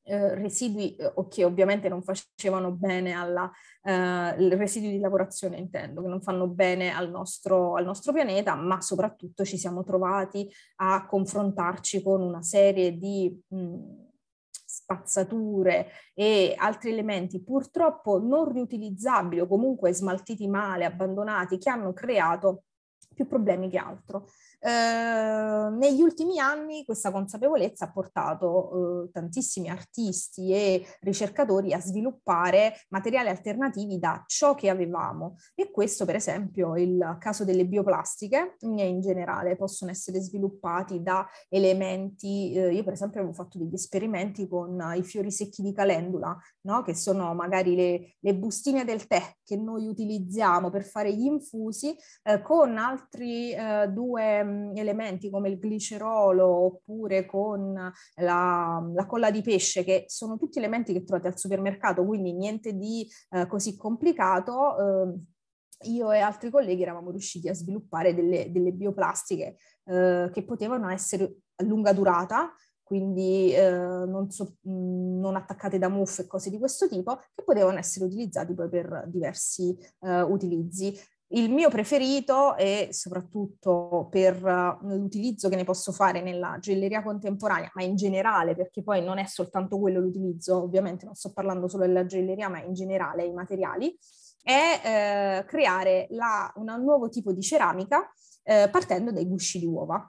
eh, residui eh, o che ovviamente non facevano bene alla eh, residui di lavorazione intendo che non fanno bene al nostro, al nostro pianeta ma soprattutto ci siamo trovati a confrontarci con una serie di mh, spazzature e altri elementi purtroppo non riutilizzabili o comunque smaltiti male, abbandonati, che hanno creato più problemi che altro. Eh, negli ultimi anni questa consapevolezza ha portato eh, tantissimi artisti e ricercatori a sviluppare materiali alternativi da ciò che avevamo e questo per esempio il caso delle bioplastiche eh, in generale possono essere sviluppati da elementi, eh, io per esempio avevo fatto degli esperimenti con i fiori secchi di calendula, no? che sono magari le, le, bustine del tè che noi utilizziamo per fare gli infusi eh, con altri eh, due Ehm, elementi come il glicerolo oppure con la, la, colla di pesce, che sono tutti elementi che trovate al supermercato, quindi niente di uh, così complicato. Uh, io e altri colleghi eravamo riusciti a sviluppare delle, delle bioplastiche eh, che potevano essere a lunga durata, quindi eh, non, so, mh, non, attaccate da muffe e cose di questo tipo, che potevano essere utilizzate poi per diversi eh, utilizzi. Il mio preferito e soprattutto per eh, l'utilizzo che ne posso fare nella gioielleria contemporanea, ma in generale, perché poi non è soltanto quello l'utilizzo, ovviamente non sto parlando solo della gioielleria, ma in generale i materiali, è eh, creare un nuovo tipo di ceramica eh, partendo dai gusci di uova.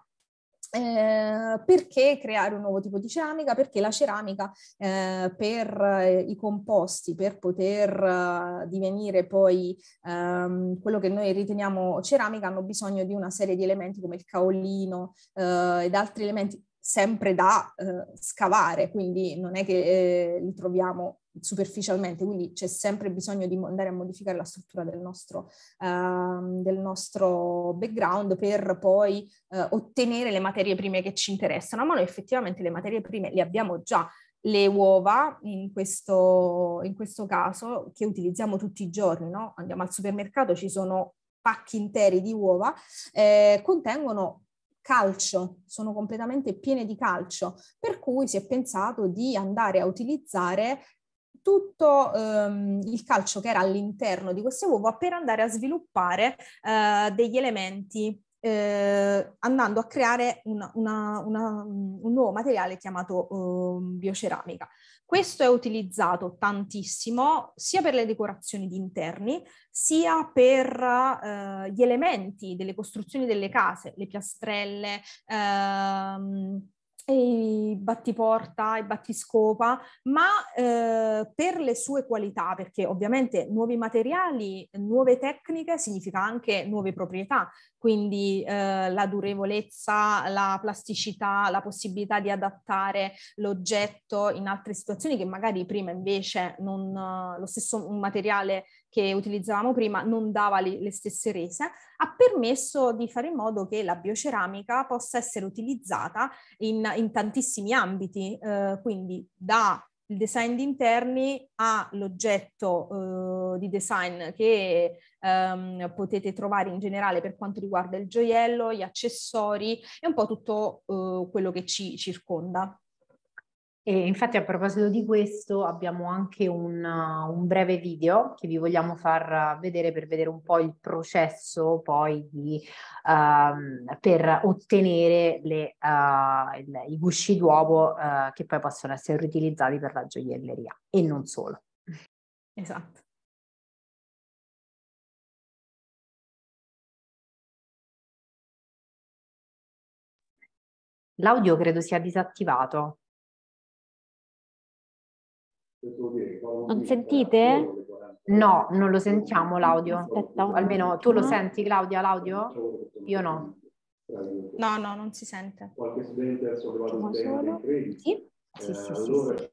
Eh, perché creare un nuovo tipo di ceramica? Perché la ceramica eh, per eh, i composti, per poter eh, divenire poi ehm, quello che noi riteniamo ceramica, hanno bisogno di una serie di elementi come il caolino ed altri elementi sempre da scavare, quindi non è che li troviamo superficialmente, quindi c'è sempre bisogno di andare a modificare la struttura del nostro, uh, del nostro background per poi uh, ottenere le materie prime che ci interessano, ma noi effettivamente le materie prime le abbiamo già, le uova in questo, in questo caso che utilizziamo tutti i giorni, no? andiamo al supermercato, ci sono pacchi interi di uova, eh, contengono calcio, sono completamente piene di calcio, per cui si è pensato di andare a utilizzare tutto ehm, il calcio che era all'interno di queste uova per andare a sviluppare eh, degli elementi eh, andando a creare una, una, una, un nuovo materiale chiamato eh, bioceramica. Questo è utilizzato tantissimo sia per le decorazioni di interni, sia per eh, gli elementi delle costruzioni delle case, le piastrelle, ehm, i battiporta, i battiscopa, ma eh, per le sue qualità, perché ovviamente nuovi materiali, nuove tecniche significa anche nuove proprietà, quindi eh, la durevolezza, la plasticità, la possibilità di adattare l'oggetto in altre situazioni che magari prima invece non, lo stesso materiale che utilizzavamo prima non dava le, le stesse rese, ha permesso di fare in modo che la bioceramica possa essere utilizzata in, in tantissimi ambiti, eh, quindi da il design di interni ha l'oggetto eh, di design che ehm, potete trovare in generale per quanto riguarda il gioiello, gli accessori e un po' tutto eh, quello che ci circonda. E infatti a proposito di questo abbiamo anche un, un, breve video che vi vogliamo far vedere per vedere un po' il processo poi di, uh, per ottenere le, uh, il, i gusci d'uovo uh, che poi possono essere riutilizzati per la gioielleria e non solo. Esatto. L'audio credo sia disattivato. Non sentite? No, non lo sentiamo l'audio. Aspetta. Almeno tu lo senti Claudia l'audio? Io no. No, no, non si sente. Qualche studente adesso provato a Sì, sì, sì. sì.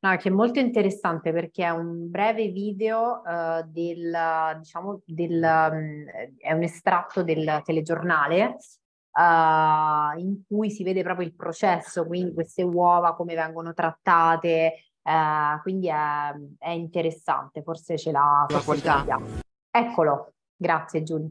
No, che è molto interessante perché è un breve video uh, del, diciamo, del, um, è un estratto del telegiornale uh, in cui si vede proprio il processo, quindi queste uova come vengono trattate, eh, quindi è, è, interessante, forse ce l'ha. La qualità. Eccolo, grazie Giulia.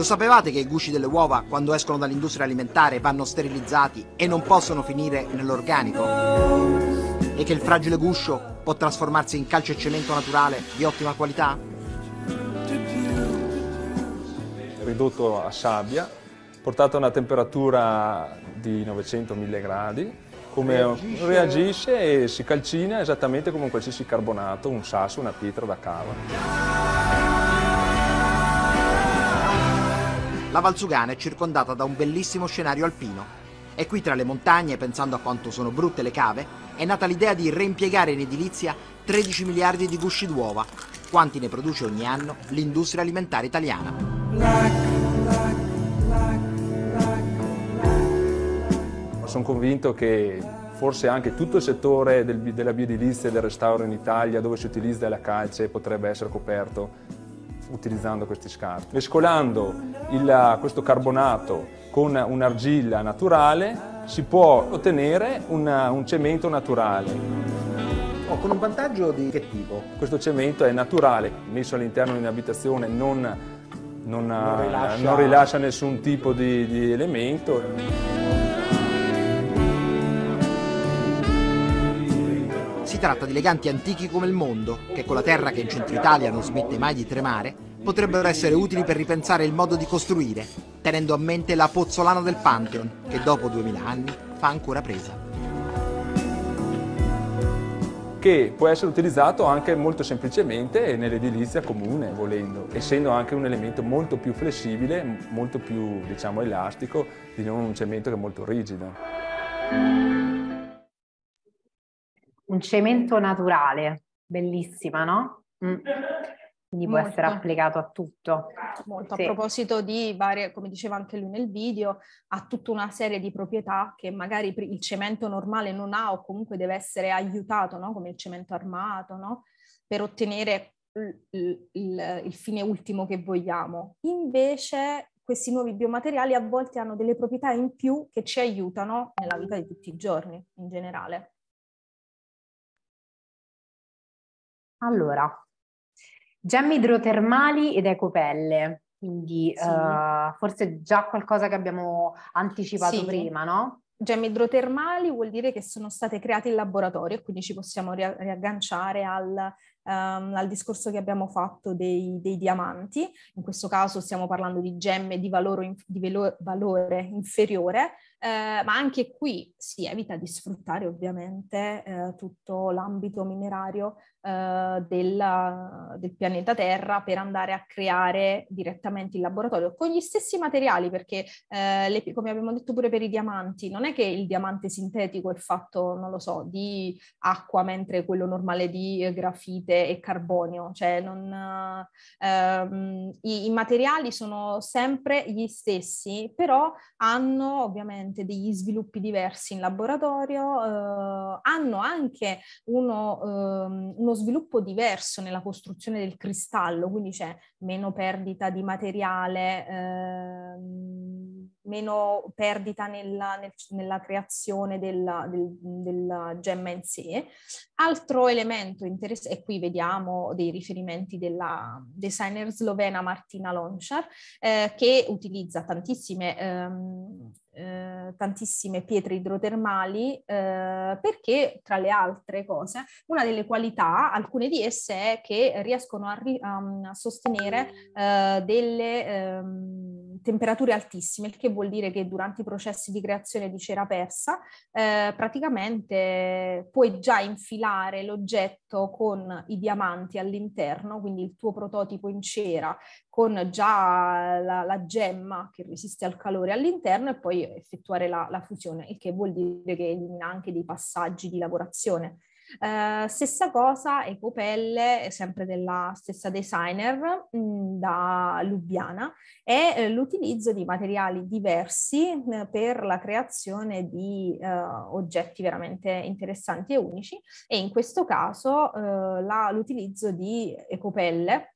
Lo sapevate che i gusci delle uova, quando escono dall'industria alimentare, vanno sterilizzati e non possono finire nell'organico? E che il fragile guscio può trasformarsi in calcio e cemento naturale di ottima qualità? Ridotto a sabbia, portato a una temperatura di 900-1000 gradi, come reagisce. reagisce e si calcina esattamente come un qualsiasi carbonato, un sasso, una pietra da cava. La Valzugana è circondata da un bellissimo scenario alpino. E qui tra le montagne, pensando a quanto sono brutte le cave, è nata l'idea di reimpiegare in edilizia 13 miliardi di gusci d'uova, quanti ne produce ogni anno l'industria alimentare italiana. sono convinto che forse anche tutto il settore del, della bioedilizia e del restauro in Italia, dove si utilizza la calce, potrebbe essere coperto utilizzando questi scarti. Mescolando il, questo carbonato con un'argilla naturale si può ottenere una, un cemento naturale. Oh, con un vantaggio di che tipo? Questo cemento è naturale, messo all'interno di un'abitazione non, non, non, rilascia... non, rilascia... nessun tipo di, di elemento. Si tratta di leganti antichi come il mondo, che con la terra che in centro Italia non smette mai di tremare, potrebbero essere utili per ripensare il modo di costruire, tenendo a mente la pozzolana del Pantheon, che dopo 2000 anni fa ancora presa che può essere utilizzato anche molto semplicemente nell'edilizia comune, volendo, essendo anche un elemento molto più flessibile, molto più diciamo, elastico di non un cemento che è molto rigido un cemento naturale, bellissima, no? Mm. Quindi può Molto. essere applicato a tutto. Molto. Sì. A proposito di varie, come diceva anche lui nel video, ha tutta una serie di proprietà che magari il cemento normale non ha o comunque deve essere aiutato, no? come il cemento armato, no? per ottenere il, il, il fine ultimo che vogliamo. Invece questi nuovi biomateriali a volte hanno delle proprietà in più che ci aiutano nella vita di tutti i giorni in generale. Allora, gemme idrotermali ed ecopelle, quindi sì. uh, forse già qualcosa che abbiamo anticipato sì. prima, no? Gemme idrotermali vuol dire che sono state create in laboratorio quindi ci possiamo ri- riagganciare al, Um, al discorso che abbiamo fatto dei, dei, diamanti, in questo caso stiamo parlando di gemme di, valore, di velo, valore inferiore, eh, ma anche qui si evita di sfruttare ovviamente eh, tutto l'ambito minerario eh, della, del pianeta Terra per andare a creare direttamente in laboratorio con gli stessi materiali, perché eh, le, come abbiamo detto pure per i diamanti, non è che il diamante sintetico è fatto, non lo so, di acqua, mentre quello normale di eh, grafite e carbonio, cioè non, ehm, i, i materiali sono sempre gli stessi, però hanno ovviamente degli sviluppi diversi in laboratorio, eh, hanno anche uno, um, ehm, uno uno sviluppo diverso nella costruzione del cristallo, quindi c'è meno perdita di materiale, ehm, meno perdita nella, nel, nella creazione della, del, della, gemma in sé. Altro elemento interessante, e qui vediamo dei riferimenti della designer slovena Martina Lonchar, eh, che utilizza tantissime, ehm, eh, tantissime pietre idrotermali eh, perché, tra le altre cose, una delle qualità, alcune di esse, è che riescono a, ri- a sostenere eh, delle... Ehm, temperature altissime, il che vuol dire che durante i processi di creazione di cera persa eh, praticamente puoi già infilare l'oggetto con i diamanti all'interno, quindi il tuo prototipo in cera con già la, la gemma che resiste al calore all'interno e poi effettuare la, la fusione, il che vuol dire che elimina anche dei passaggi di lavorazione eh, stessa cosa, Ecopelle, eh, sempre della stessa designer mh, mm, da Lubiana, è eh, l'utilizzo di materiali diversi mh, eh, per la creazione di eh, oggetti veramente interessanti e unici e in questo caso eh, la, l'utilizzo di Ecopelle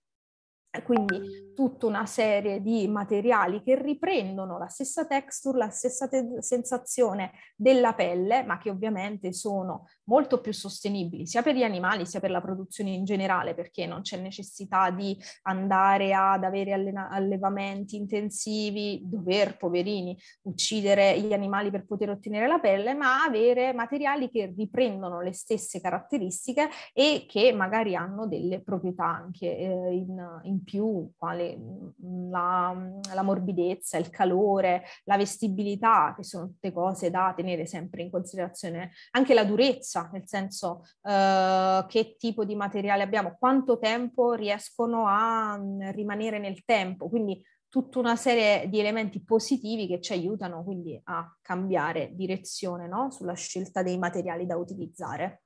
quindi tutta una serie di materiali che riprendono la stessa texture, la stessa te- sensazione della pelle, ma che ovviamente sono molto più sostenibili, sia per gli animali sia per la produzione in generale, perché non c'è necessità di andare ad avere allena- allevamenti intensivi, dover, poverini, uccidere gli animali per poter ottenere la pelle, ma avere materiali che riprendono le stesse caratteristiche e che magari hanno delle proprietà anche eh, in, in, più, quale mm, la, la morbidezza, il calore, la vestibilità, che sono tutte cose da tenere sempre in considerazione, anche la durezza sicurezza, nel senso eh, che tipo di materiale abbiamo, quanto tempo riescono a mh, mm, rimanere nel tempo, quindi tutta una serie di elementi positivi che ci aiutano quindi a cambiare direzione no? sulla scelta dei materiali da utilizzare.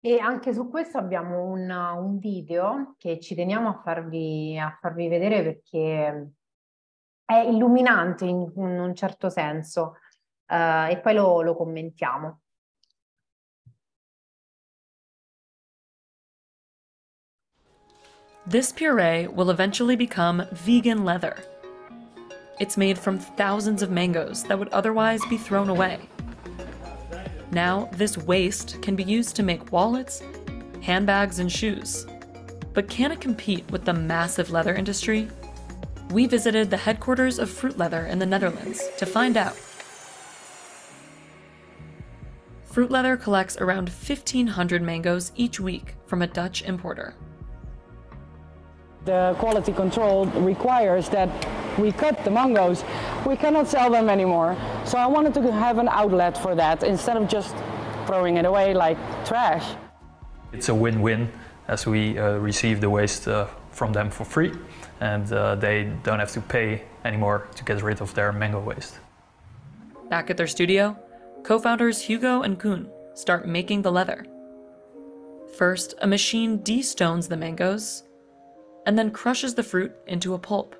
E anche su questo abbiamo un, un video che ci teniamo a farvi, a farvi vedere perché è illuminante in, in un certo senso. Eh, e poi lo, lo commentiamo. This puree will eventually become vegan leather. It's made from thousands of mangoes that would otherwise be thrown away. Now, this waste can be used to make wallets, handbags, and shoes. But can it compete with the massive leather industry? We visited the headquarters of Fruit Leather in the Netherlands to find out. Fruit Leather collects around 1,500 mangoes each week from a Dutch importer. The quality control requires that we cut the mangoes. We cannot sell them anymore. So I wanted to have an outlet for that instead of just throwing it away like trash. It's a win-win as we uh, receive the waste uh, from them for free and uh, they don't have to pay anymore to get rid of their mango waste. Back at their studio, co founders Hugo and Kuhn start making the leather. First, a machine destones the mangoes and then crushes the fruit into a pulp.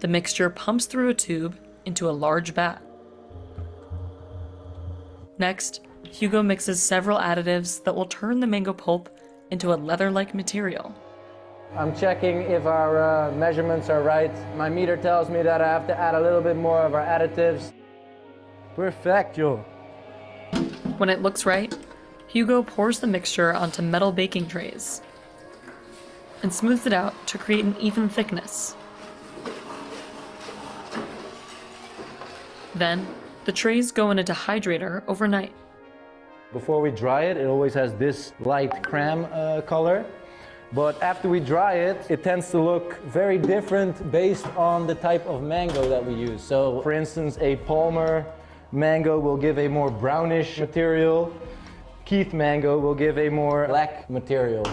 The mixture pumps through a tube into a large vat. Next, Hugo mixes several additives that will turn the mango pulp into a leather like material. I'm checking if our uh, measurements are right. My meter tells me that I have to add a little bit more of our additives. Perfecto. When it looks right, Hugo pours the mixture onto metal baking trays and smooths it out to create an even thickness. Then, the trays go in a dehydrator overnight. Before we dry it, it always has this light cram uh, color. But after we dry it, it tends to look very different based on the type of mango that we use. So, for instance, a Palmer mango will give a more brownish material. Keith mango will give a more black material.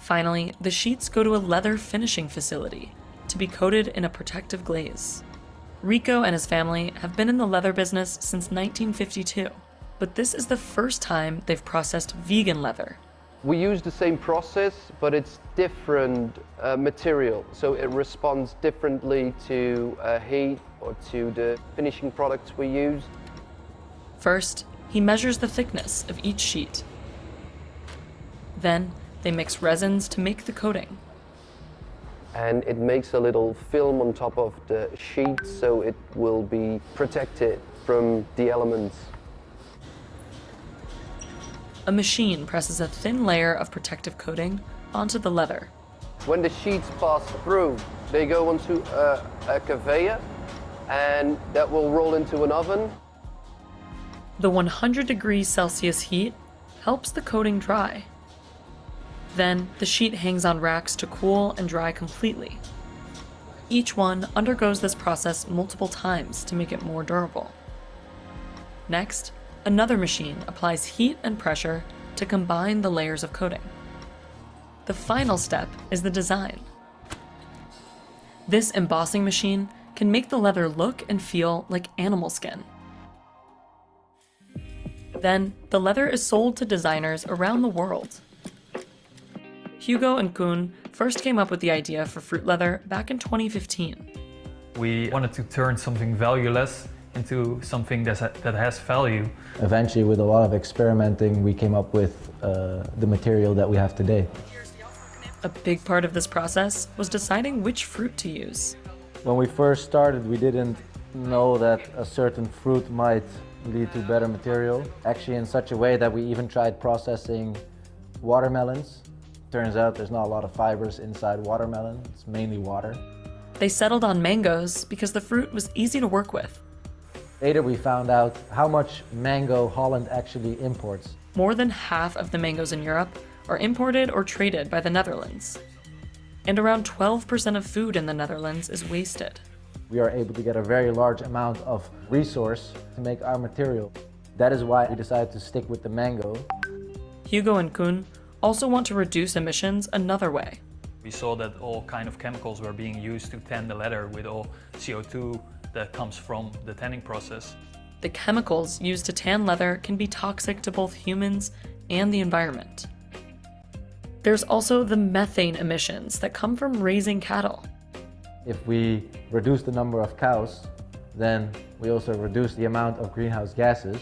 Finally, the sheets go to a leather finishing facility to be coated in a protective glaze. Rico and his family have been in the leather business since 1952, but this is the first time they've processed vegan leather. We use the same process, but it's different uh, material, so it responds differently to uh, heat or to the finishing products we use. First, he measures the thickness of each sheet. Then, they mix resins to make the coating. And it makes a little film on top of the sheet so it will be protected from the elements. A machine presses a thin layer of protective coating onto the leather. When the sheets pass through, they go onto a, a conveyor and that will roll into an oven the 100 degrees Celsius heat helps the coating dry. Then the sheet hangs on racks to cool and dry completely. Each one undergoes this process multiple times to make it more durable. Next, another machine applies heat and pressure to combine the layers of coating. The final step is the design. This embossing machine can make the leather look and feel like animal skin. Then, the leather is sold to designers around the world. Hugo and Kuhn first came up with the idea for fruit leather back in 2015. We wanted to turn something valueless into something that has value. Eventually, with a lot of experimenting, we came up with uh, the material that we have today. A big part of this process was deciding which fruit to use. When we first started, we didn't know that a certain fruit might lead to better material. Actually in such a way that we even tried processing watermelons. Turns out there's not a lot of fibers inside watermelon, it's mainly water. They settled on mangoes because the fruit was easy to work with. Later we found out how much mango Holland actually imports. More than half of the mangoes in Europe are imported or traded by the Netherlands. And around 12% of food in the Netherlands is wasted we are able to get a very large amount of resource to make our material. That is why we decided to stick with the mango. Hugo and Kuhn also want to reduce emissions another way. We saw that all kind of chemicals were being used to tan the leather with all CO2 that comes from the tanning process. The chemicals used to tan leather can be toxic to both humans and the environment. There's also the methane emissions that come from raising cattle if we reduce the number of cows, then we also reduce the amount of greenhouse gases.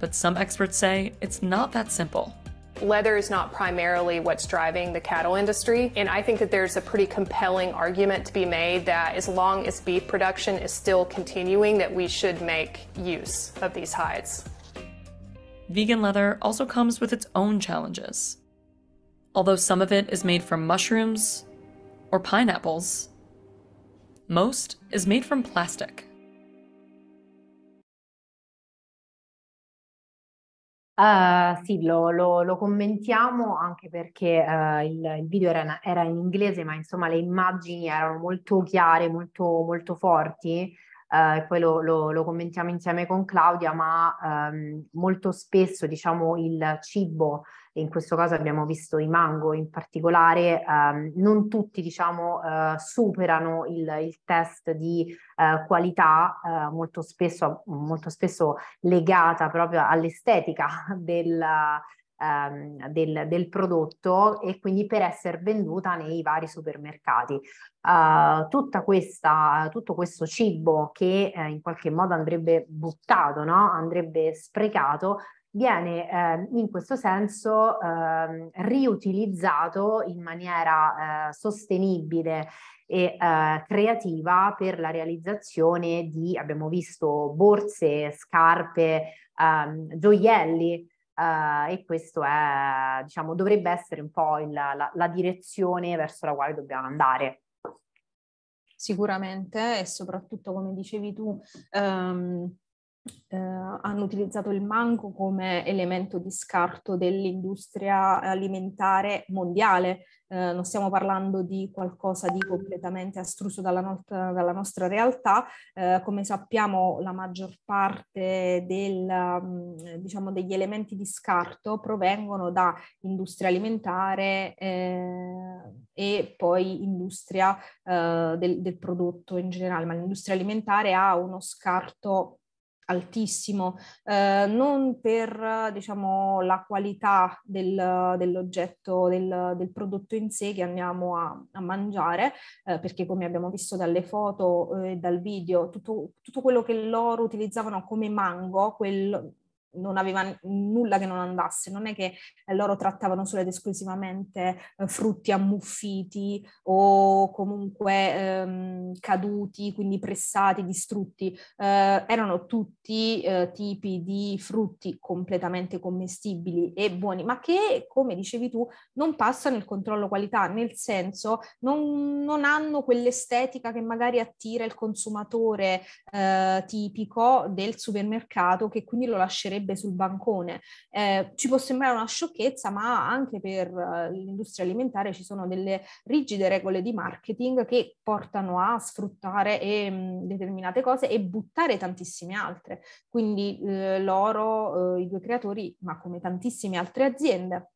But some experts say it's not that simple. Leather is not primarily what's driving the cattle industry, and I think that there's a pretty compelling argument to be made that as long as beef production is still continuing, that we should make use of these hides. Vegan leather also comes with its own challenges. Although some of it is made from mushrooms or pineapples, most, is made from plastic. Uh, sì, lo, lo, lo, commentiamo anche perché uh, il, il, video era in, era in, inglese, ma insomma le immagini erano molto chiare, molto, molto forti. Uh, e poi lo, lo, commentiamo insieme con Claudia, ma um, molto spesso diciamo, il cibo in questo caso abbiamo visto i mango in particolare, ehm, non tutti diciamo, eh, superano il, il, test di eh, qualità, eh, molto, spesso, molto, spesso, legata proprio all'estetica del, ehm, del, del, prodotto e quindi per essere venduta nei vari supermercati. Eh, questa, tutto questo cibo che eh, in qualche modo andrebbe buttato, no? andrebbe sprecato, viene eh, in questo senso eh, riutilizzato in maniera eh, sostenibile e eh, creativa per la realizzazione di, abbiamo visto, borse, scarpe, ehm, gioielli. Eh, e questo è, diciamo, dovrebbe essere un po' il, la, la direzione verso la quale dobbiamo andare sicuramente e soprattutto come dicevi tu ehm, eh, hanno utilizzato il mango come elemento di scarto dell'industria alimentare mondiale. Eh, non stiamo parlando di qualcosa di completamente astruso dalla, no- dalla nostra realtà. Eh, come sappiamo, la maggior parte del, mm, diciamo, degli elementi di scarto provengono da industria alimentare eh, e poi industria eh, del, del prodotto in generale, ma l'industria alimentare ha uno scarto altissimo, eh, non per diciamo, la qualità del, dell'oggetto, del, del, prodotto in sé che andiamo a, a mangiare, eh, perché come abbiamo visto dalle foto e eh, dal video, tutto, tutto quello che loro utilizzavano come mango, quel, non aveva nulla che non andasse, non è che eh, loro trattavano solo ed esclusivamente eh, frutti ammuffiti o comunque ehm, caduti, quindi pressati, distrutti, eh, erano tutti eh, tipi di frutti completamente commestibili e buoni, ma che, come dicevi tu, non passano il controllo qualità, nel senso non, non hanno quell'estetica che magari attira il consumatore eh, tipico del supermercato che quindi lo lascerebbe beve sul bancone. Eh, ci può sembrare una sciocchezza, ma anche per eh, l'industria alimentare ci sono delle rigide regole di marketing che portano a sfruttare e, ehm, mh, determinate cose e buttare tantissime altre. Quindi eh, loro, eh, i due creatori, ma come tantissime altre aziende,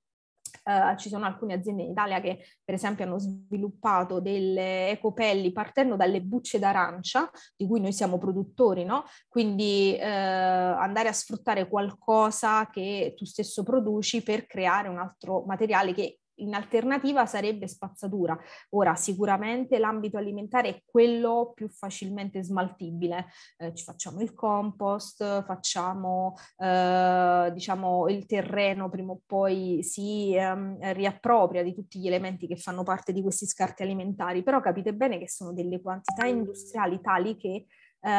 eh, ci sono alcune aziende in Italia che per esempio hanno sviluppato delle ecopelli partendo dalle bucce d'arancia, di cui noi siamo produttori, no? Quindi eh, andare a sfruttare qualcosa che tu stesso produci per creare un altro materiale che in alternativa sarebbe spazzatura. Ora, sicuramente l'ambito alimentare è quello più facilmente smaltibile. Eh, ci facciamo il compost, facciamo eh, diciamo il terreno prima o poi si ehm, riappropria di tutti gli elementi che fanno parte di questi scarti alimentari, però capite bene che sono delle quantità industriali tali che eh,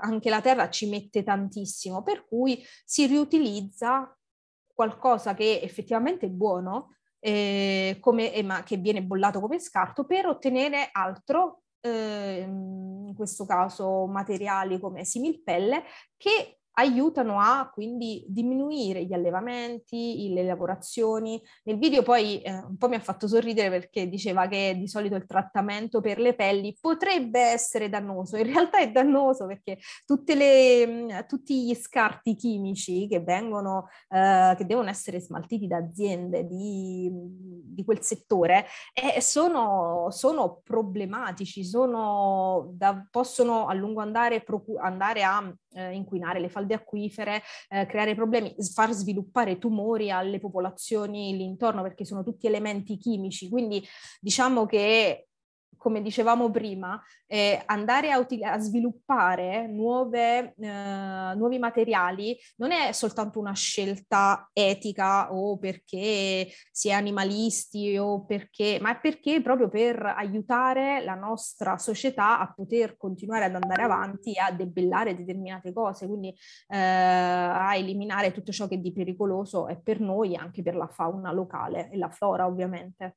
anche la terra ci mette tantissimo, per cui si riutilizza qualcosa che effettivamente è buono, eh, come, eh, ma che viene bollato come scarto per ottenere altro, eh, in questo caso materiali come similpelle, che aiutano a quindi diminuire gli allevamenti, le lavorazioni. Nel video poi eh, un po' mi ha fatto sorridere perché diceva che di solito il trattamento per le pelli potrebbe essere dannoso, in realtà è dannoso perché le, mm, tutti gli scarti chimici che vengono, eh, che devono essere smaltiti da aziende di, mm, di quel settore eh, sono, sono problematici, sono da, possono a lungo andare, procu- andare a eh, inquinare le falde acquifere, eh, creare problemi, far sviluppare tumori alle popolazioni lì intorno perché sono tutti elementi chimici. Quindi diciamo che come dicevamo prima, eh, andare a, util- a sviluppare nuove, eh, nuovi materiali non è soltanto una scelta etica o perché si è animalisti o perché, ma è perché proprio per aiutare la nostra società a poter continuare ad andare avanti e a debellare determinate cose, quindi eh, a eliminare tutto ciò che di pericoloso è per noi, anche per la fauna locale e la flora ovviamente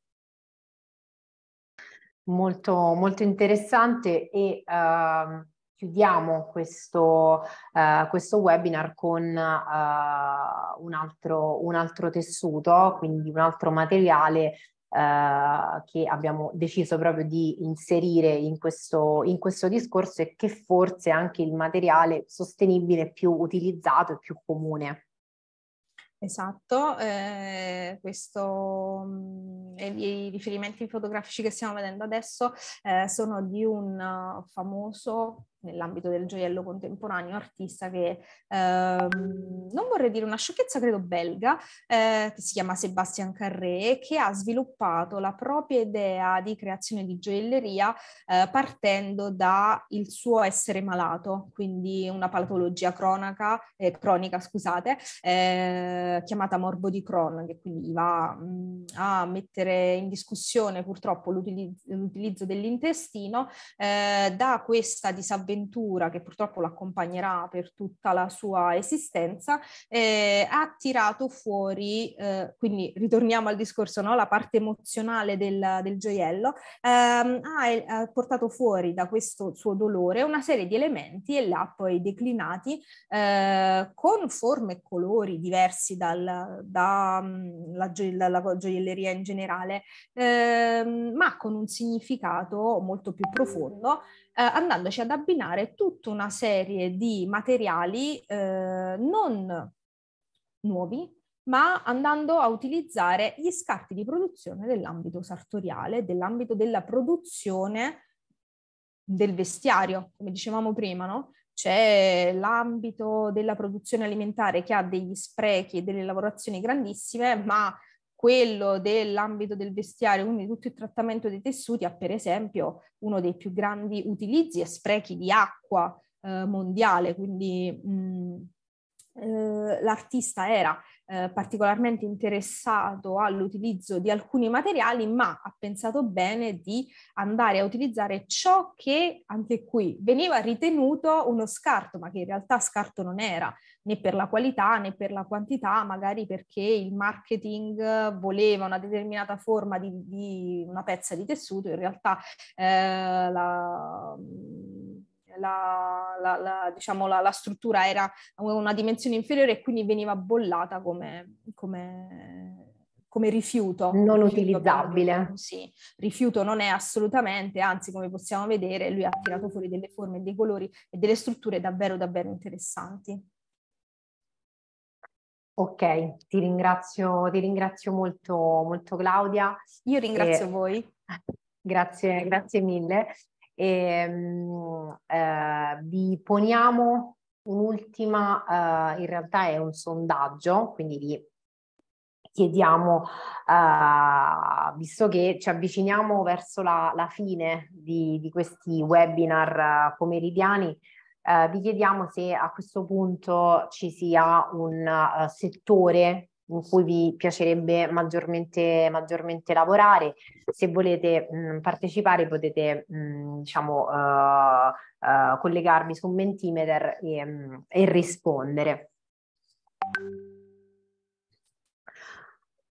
molto, molto interessante e uh, chiudiamo questo, uh, questo, webinar con uh, un, altro, un, altro, tessuto, quindi un altro materiale eh, che abbiamo deciso proprio di inserire in questo, in questo discorso e che forse è anche il materiale sostenibile più utilizzato e più comune. Esatto, eh, questo, mh, mm, i riferimenti fotografici che stiamo vedendo adesso eh, sono di un uh, famoso nell'ambito del gioiello contemporaneo, artista che ehm, non vorrei dire una sciocchezza, credo belga, eh, che si chiama Sebastian Carré, che ha sviluppato la propria idea di creazione di gioielleria eh, partendo dal suo essere malato, quindi una patologia cronaca, eh, cronica, scusate, eh, chiamata morbo di Crohn, che quindi va mh, mm, a mettere in discussione purtroppo l'utilizzo, l'utilizzo dell'intestino eh, da questa disavventura avventura che purtroppo l'accompagnerà per tutta la sua esistenza, eh, ha tirato fuori, eh, quindi ritorniamo al discorso, no? la parte emozionale del, del gioiello, ehm, ha, ha, portato fuori da questo suo dolore una serie di elementi e li ha poi declinati eh, con forme e colori diversi mm, dalla da, gio, da, gioielleria in generale, ehm, ma con un significato molto più profondo eh, andandoci ad abbinare tutta una serie di materiali eh, non nuovi, ma andando a utilizzare gli scarti di produzione dell'ambito sartoriale, dell'ambito della produzione del vestiario, come dicevamo prima, no? C'è l'ambito della produzione alimentare che ha degli sprechi e delle lavorazioni grandissime, ma quello dell'ambito del vestiario, quindi tutto il trattamento dei tessuti, ha per esempio uno dei più grandi utilizzi e sprechi di acqua eh, mondiale, quindi mh, mm, eh, l'artista era eh, particolarmente interessato all'utilizzo di alcuni materiali, ma ha pensato bene di andare a utilizzare ciò che anche qui veniva ritenuto uno scarto, ma che in realtà scarto non era, né per la qualità né per la quantità, magari perché il marketing voleva una determinata forma di, di una pezza di tessuto, in realtà eh, la la, la, la, diciamo, la, struttura era una dimensione inferiore e quindi veniva bollata come, come, come rifiuto. Non rifiuto utilizzabile. Per, sì, rifiuto non è assolutamente, anzi come possiamo vedere lui ha tirato fuori delle forme, dei colori e delle strutture davvero davvero interessanti. Ok, ti ringrazio, ti ringrazio molto, molto Claudia. Io ringrazio e... voi. Grazie, grazie mille. E, ehm, eh, vi poniamo un'ultima, eh, in realtà è un sondaggio, quindi vi chiediamo, eh, visto che ci avviciniamo verso la, la fine di, di, questi webinar eh, pomeridiani, eh, vi chiediamo se a questo punto ci sia un uh, settore in cui vi piacerebbe maggiormente, maggiormente lavorare. Se volete mh, mm, partecipare potete mh, mm, diciamo, uh, eh, uh, eh, collegarvi su Mentimeter e, mh, mm, e rispondere.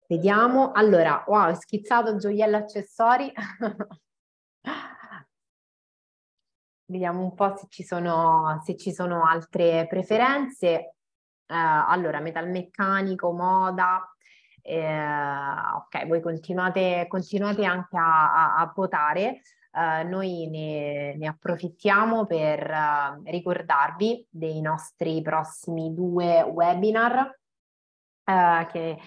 Vediamo, allora, wow, schizzato gioiello accessori. Vediamo un po' se ci sono, se ci sono altre preferenze. Eh, allora, metalmeccanico, moda, eh, ok, voi continuate, continuate anche a, a, a votare. Uh, eh, noi ne, ne, approfittiamo per uh, ricordarvi dei nostri prossimi due webinar uh, che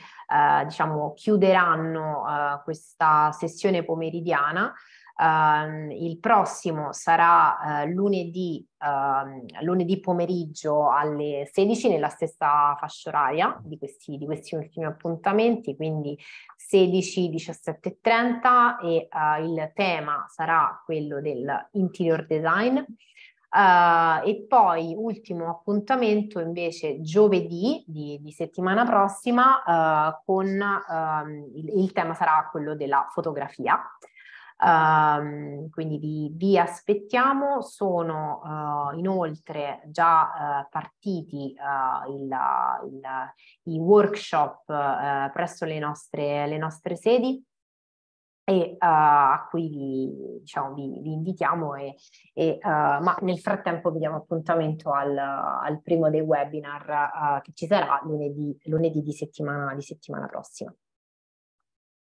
diciamo chiuderanno questa sessione pomeridiana. Uh, il prossimo sarà uh, lunedì, uh, lunedì, pomeriggio alle 16 nella stessa fascia oraria di questi, di questi ultimi appuntamenti, quindi 16-17.30 e eh, il tema sarà quello dell'interior design. Eh, e poi ultimo appuntamento invece giovedì di, di settimana prossima con ehm, il, il tema sarà quello della fotografia. Um, quindi vi, vi, aspettiamo, sono uh, inoltre già uh, partiti uh, il, il, i workshop presso le nostre, le nostre, sedi e a cui vi, diciamo, vi, vi invitiamo, e, e, ma nel frattempo vi diamo appuntamento al, al primo dei webinar che ci sarà lunedì, lunedì di, settimana, di settimana prossima.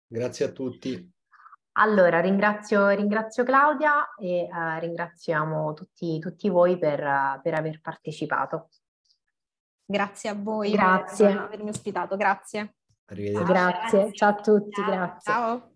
Grazie a tutti. Allora, ringrazio, ringrazio Claudia e uh, ringraziamo tutti, tutti voi per, uh, per, aver partecipato. Grazie a voi grazie. per avermi ospitato, grazie. Arrivederci. Grazie, ciao a tutti, ciao. grazie. Ciao.